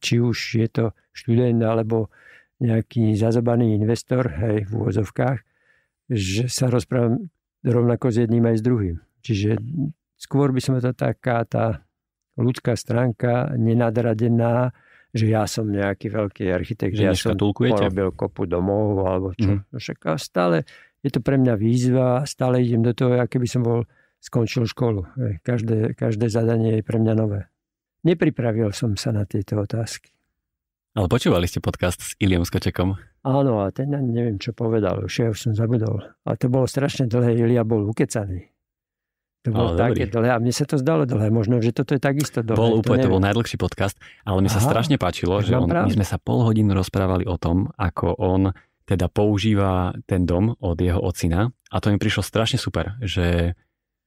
či už je to študent alebo nejaký zazobaný investor, hej, v úvozovkách, že sa rozprávam rovnako s jedným aj s druhým. Čiže skôr by som to taká tá ľudská stránka nenadradená, že ja som nejaký veľký architekt, že ja som porobil kopu domov alebo čo. Mm. Však a stále je to pre mňa výzva, stále idem do toho, aké by som bol skončil školu. E, každé, každé zadanie je pre mňa nové. Nepripravil som sa na tieto otázky. Ale počúvali ste podcast s Iliom Skočekom? Áno, a ten neviem, čo povedal, už ja už som zabudol. A to bolo strašne dlhé, Ilia bol ukecaný. To bolo také dlhé a mne sa to zdalo dlhé, možno, že toto je takisto dlhé. Bol úplne, to, to bol najdlhší podcast, ale mi sa strašne páčilo, že on, my sme sa pol hodinu rozprávali o tom, ako on teda používa ten dom od jeho ocina a to mi prišlo strašne super, že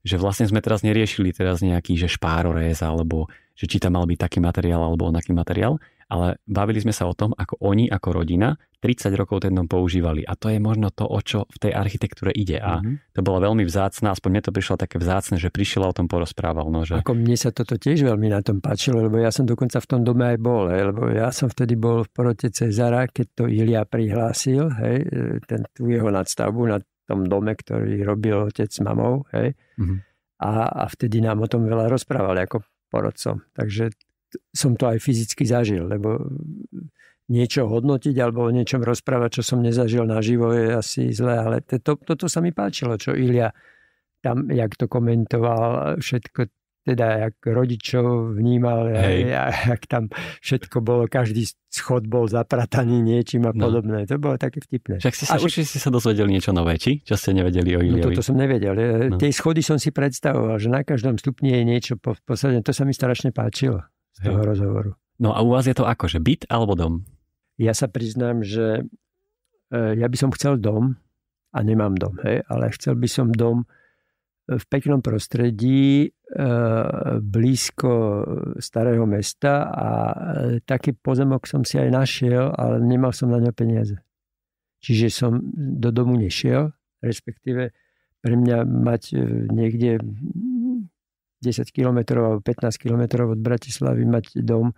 že vlastne sme teraz neriešili teraz nejaký, že špárorez, alebo že či tam mal byť taký materiál, alebo onaký materiál, ale bavili sme sa o tom, ako oni ako rodina 30 rokov ten dom používali. A to je možno to, o čo v tej architektúre ide. A mm-hmm. to bolo veľmi vzácne, aspoň mne to prišlo také vzácne, že prišiel a o tom porozprával. No, že... Ako mne sa toto tiež veľmi na tom páčilo, lebo ja som dokonca v tom dome aj bol, hej, lebo ja som vtedy bol v porote Cezara, keď to Ilia prihlásil, hej, e, ten, tú jeho nadstavbu nad tom dome, ktorý robil otec s mamou, hej. Mm-hmm. A, a vtedy nám o tom veľa rozprávali ako porodcom. Takže som to aj fyzicky zažil, lebo niečo hodnotiť alebo o niečom rozprávať, čo som nezažil naživo, je asi zlé, ale to, toto sa mi páčilo, čo Ilia tam, jak to komentoval, všetko teda jak rodičov vnímal, Hej. a, a, jak tam všetko bolo, každý schod bol zaprataný niečím a no. podobné. To bolo také vtipné. Však si sa, a si sa dozvedel niečo nové, či? Čo ste nevedeli o no, Iliovi? No toto som nevedel. No. Tie schody som si predstavoval, že na každom stupni je niečo po, posledné. To sa mi strašne páčilo z toho Hej. rozhovoru. No a u vás je to ako, že byt alebo dom? Ja sa priznám, že e, ja by som chcel dom a nemám dom, hej, ale chcel by som dom, v peknom prostredí e, blízko starého mesta a e, taký pozemok som si aj našiel, ale nemal som na ňo peniaze. Čiže som do domu nešiel, respektíve pre mňa mať e, niekde 10 km alebo 15 km od Bratislavy mať dom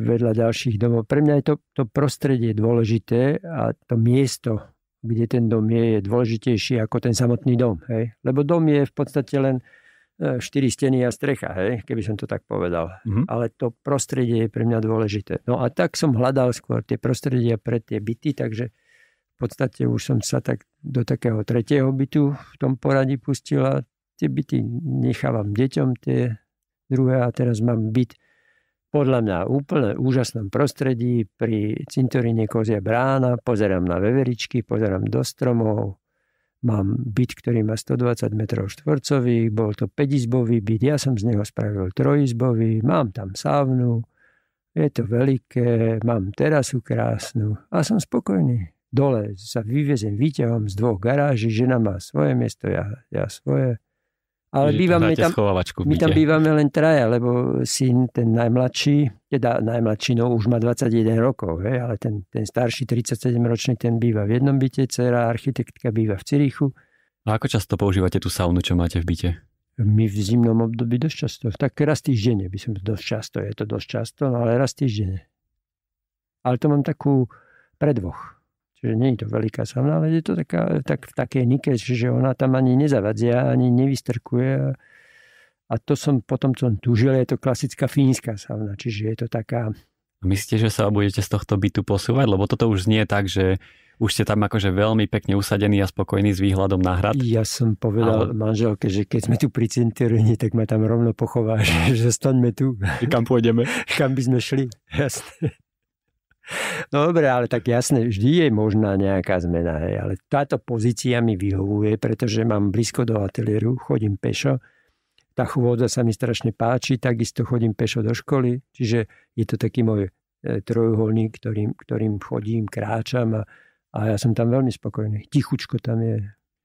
vedľa ďalších domov. Pre mňa je to, to prostredie dôležité a to miesto kde ten dom je, je dôležitejší ako ten samotný dom. Hej? Lebo dom je v podstate len e, štyri steny a strecha, hej? keby som to tak povedal. Mm-hmm. Ale to prostredie je pre mňa dôležité. No a tak som hľadal skôr tie prostredia pre tie byty, takže v podstate už som sa tak do takého tretieho bytu v tom poradí pustil a tie byty nechávam deťom, tie druhé a teraz mám byt podľa mňa úplne úžasnom prostredí pri cintoríne Kozia brána, pozerám na veveričky, pozerám do stromov, mám byt, ktorý má 120 m štvorcový, bol to 5-izbový byt, ja som z neho spravil trojizbový, mám tam sávnu, je to veľké, mám terasu krásnu a som spokojný. Dole sa vyviezem výťahom z dvoch garáží, žena má svoje miesto, ja, ja svoje. Ale bývame tam, my tam bývame len traja, lebo syn, ten najmladší, teda najmladší, no už má 21 rokov, he, ale ten, ten starší, 37-ročný, ten býva v jednom byte, dcera architektka býva v Cirichu. A ako často používate tú saunu, čo máte v byte? My v zimnom období dosť často, tak raz týždenne by som dosť často, je to dosť často, no ale raz týždenne. Ale to mám takú predvoch Čiže nie je to veľká sauna, ale je to taká, tak, v takej nike, že ona tam ani nezavadzia, ani nevystrkuje. A to som potom, čo som tužil, je to klasická fínska sauna, čiže je to taká... Myslíte, že sa budete z tohto bytu posúvať? Lebo toto už znie tak, že už ste tam akože veľmi pekne usadení a spokojní s výhľadom na hrad. Ja som povedal ale... manželke, že keď sme tu pri cintoríne, tak ma tam rovno pochováš, že zostaňme tu. kam pôjdeme? kam by sme šli, jasne. No dobre, ale tak jasne vždy je možná nejaká zmena. Hej. Ale táto pozícia mi vyhovuje, pretože mám blízko do ateliéru, chodím pešo. Tá chôdza sa mi strašne páči, takisto chodím pešo do školy. Čiže je to taký môj e, trojuholník, ktorým, ktorým chodím, kráčam a, a ja som tam veľmi spokojný. Tichučko tam je,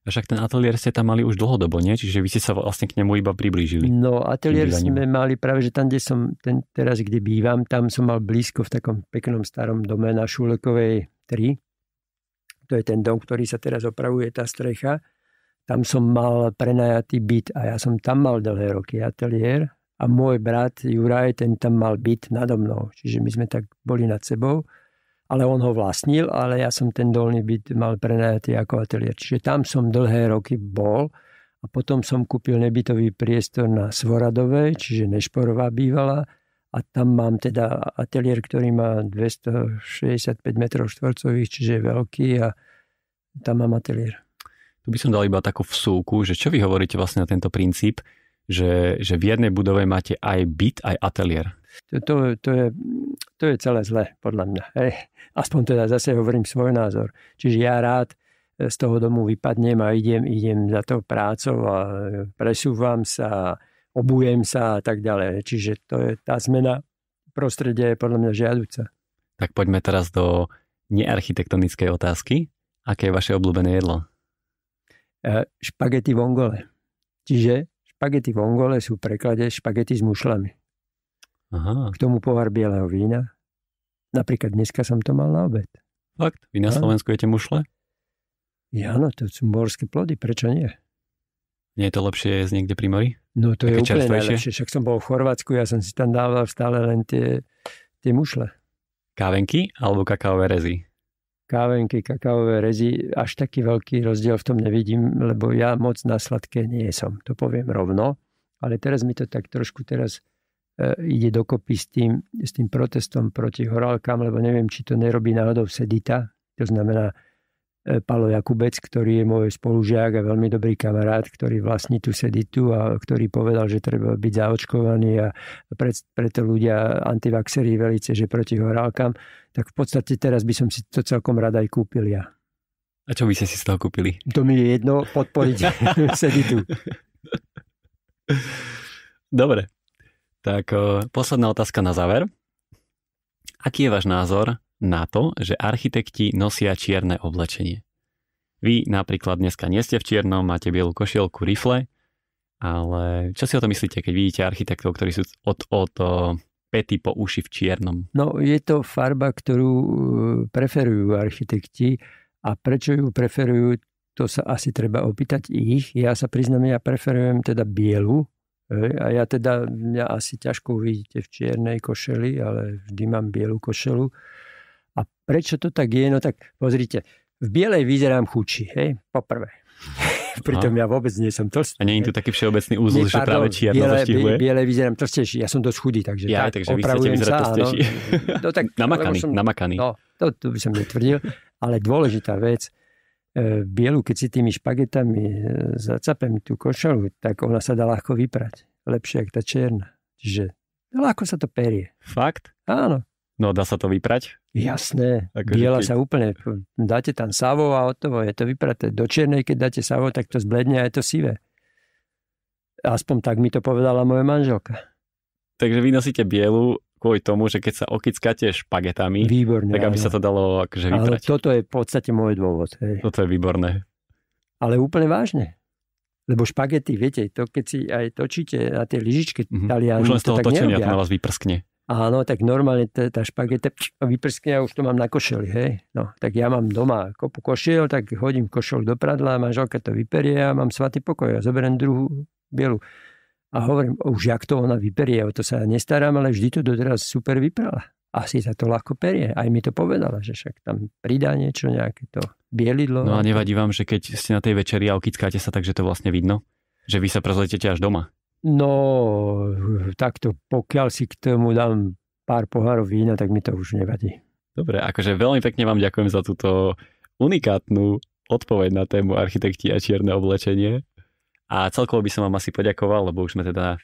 však ten ateliér ste tam mali už dlhodobo, nie? Čiže vy ste sa vlastne k nemu iba priblížili. No, ateliér sme mali práve, že tam, kde som ten, teraz, kde bývam, tam som mal blízko v takom peknom starom dome na Šulekovej 3. To je ten dom, ktorý sa teraz opravuje, tá strecha. Tam som mal prenajatý byt a ja som tam mal dlhé roky ateliér a môj brat Juraj, ten tam mal byt nado mnou. Čiže my sme tak boli nad sebou ale on ho vlastnil, ale ja som ten dolný byt mal prenajatý ako ateliér. Čiže tam som dlhé roky bol a potom som kúpil nebytový priestor na Svoradovej, čiže Nešporová bývala a tam mám teda ateliér, ktorý má 265 metrov štvorcových, čiže je veľký a tam mám ateliér. Tu by som dal iba takú vsúku, že čo vy hovoríte vlastne na tento princíp, že, že v jednej budove máte aj byt, aj ateliér. To, to, to, je, to je celé zle, podľa mňa. Hej. Aspoň teda zase hovorím svoj názor. Čiže ja rád e, z toho domu vypadnem a idem, idem za to prácou a e, presúvam sa, obujem sa a tak ďalej. Čiže to je, tá zmena prostredia je podľa mňa žiaduca. Tak poďme teraz do nearchitektonickej otázky. Aké je vaše obľúbené jedlo? E, špagety vongole. Čiže špagety vongole sú v preklade špagety s mušlami. Aha. K tomu pohár bieleho vína. Napríklad dneska som to mal na obed. Fakt? Vy na Slovensku jete mušle? Ja, no to sú morské plody, prečo nie? Nie je to lepšie jesť niekde pri mori? No to Také je úplne čerstvejšie? najlepšie. Však som bol v Chorvátsku, ja som si tam dával stále len tie, tie mušle. Kávenky alebo kakaové rezy? kávenky, kakaové rezy, až taký veľký rozdiel v tom nevidím, lebo ja moc na sladké nie som, to poviem rovno. Ale teraz mi to tak trošku teraz E, ide dokopy s tým, s tým protestom proti horálkam, lebo neviem, či to nerobí náhodou Sedita, to znamená e, Palo Jakubec, ktorý je môj spolužiak a veľmi dobrý kamarát, ktorý vlastní tú seditu a ktorý povedal, že treba byť zaočkovaný a preto ľudia antivaxerí velice, že proti horálkam, tak v podstate teraz by som si to celkom rada aj kúpil ja. A čo by ste si z toho kúpili? To mi je jedno, podporiť seditu. Dobre, tak eh, posledná otázka na záver. Aký je váš názor na to, že architekti nosia čierne oblečenie? Vy napríklad dneska nie ste v čiernom, máte bielu košielku, rifle, ale čo si o to myslíte, keď vidíte architektov, ktorí sú od, od eh, pety po uši v čiernom? No je to farba, ktorú eh, preferujú architekti a prečo ju preferujú, to sa asi treba opýtať ich. Ja sa priznám, ja preferujem teda bielu a ja teda, mňa asi ťažko uvidíte v čiernej košeli, ale vždy mám bielu košelu. A prečo to tak je? No tak pozrite, v bielej vyzerám chučí, hej, poprvé. Pritom ja vôbec nie som tlstý. A nie je to taký všeobecný úzol, že práve čierno biele, zaštihuje? Biele vyzerám tlstejší, ja som dosť chudý, takže, ja, tak, takže opravujem sa. Áno, no, tak, namakaný, som, namakaný. No, to, to by som netvrdil, ale dôležitá vec, E, bielu, keď si tými špagetami e, zacapem tú košelu, tak ona sa dá ľahko vyprať. Lepšie, ako tá čierna. Čiže no, ľahko sa to perie. Fakt? Áno. No dá sa to vyprať? Jasné. Ako Biela keď... sa úplne, dáte tam savo a toho je to vypraté. Do čiernej, keď dáte savo, tak to zbledne a je to sivé. Aspoň tak mi to povedala moja manželka. Takže vy nosíte bielu kvôli tomu, že keď sa okickáte špagetami, Výborné, tak aby áno. sa to dalo akože vytrať. Ale toto je v podstate môj dôvod. Hej. Toto je výborné. Ale úplne vážne. Lebo špagety, viete, to keď si aj točíte na tie lyžičky mm-hmm. taliani, Už len z toho to točenia to na vás vyprskne. Áno, tak normálne tá, tá špageta vyprskne a už to mám na košeli, hej. No, tak ja mám doma kopu košiel, tak hodím košel do pradla, manželka to vyperie a mám svatý pokoj a zoberiem druhú bielu. A hovorím, už jak to ona vyperie, o to sa ja nestarám, ale vždy to doteraz super vyprala. Asi sa to ľahko perie. Aj mi to povedala, že však tam pridá niečo, nejaké to bielidlo. No a nevadí vám, že keď ste na tej večeri a okickáte sa, takže to vlastne vidno? Že vy sa prezletete až doma? No, takto, pokiaľ si k tomu dám pár pohárov vína, tak mi to už nevadí. Dobre, akože veľmi pekne vám ďakujem za túto unikátnu odpoveď na tému architekti a čierne oblečenie. A celkovo by som vám asi poďakoval, lebo už sme teda,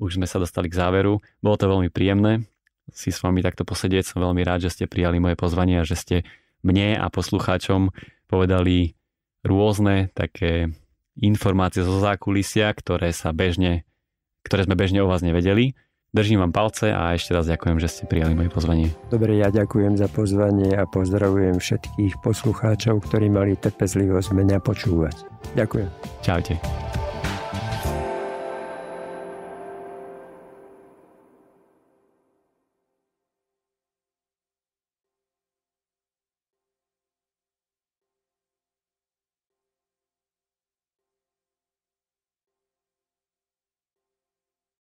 už sme sa dostali k záveru. Bolo to veľmi príjemné si s vami takto posedieť. Som veľmi rád, že ste prijali moje pozvanie a že ste mne a poslucháčom povedali rôzne také informácie zo zákulisia, ktoré sa bežne, ktoré sme bežne o vás nevedeli. Držím vám palce a ešte raz ďakujem, že ste prijali moje pozvanie. Dobre, ja ďakujem za pozvanie a pozdravujem všetkých poslucháčov, ktorí mali trpezlivosť mňa počúvať. Ďakujem. Čaute.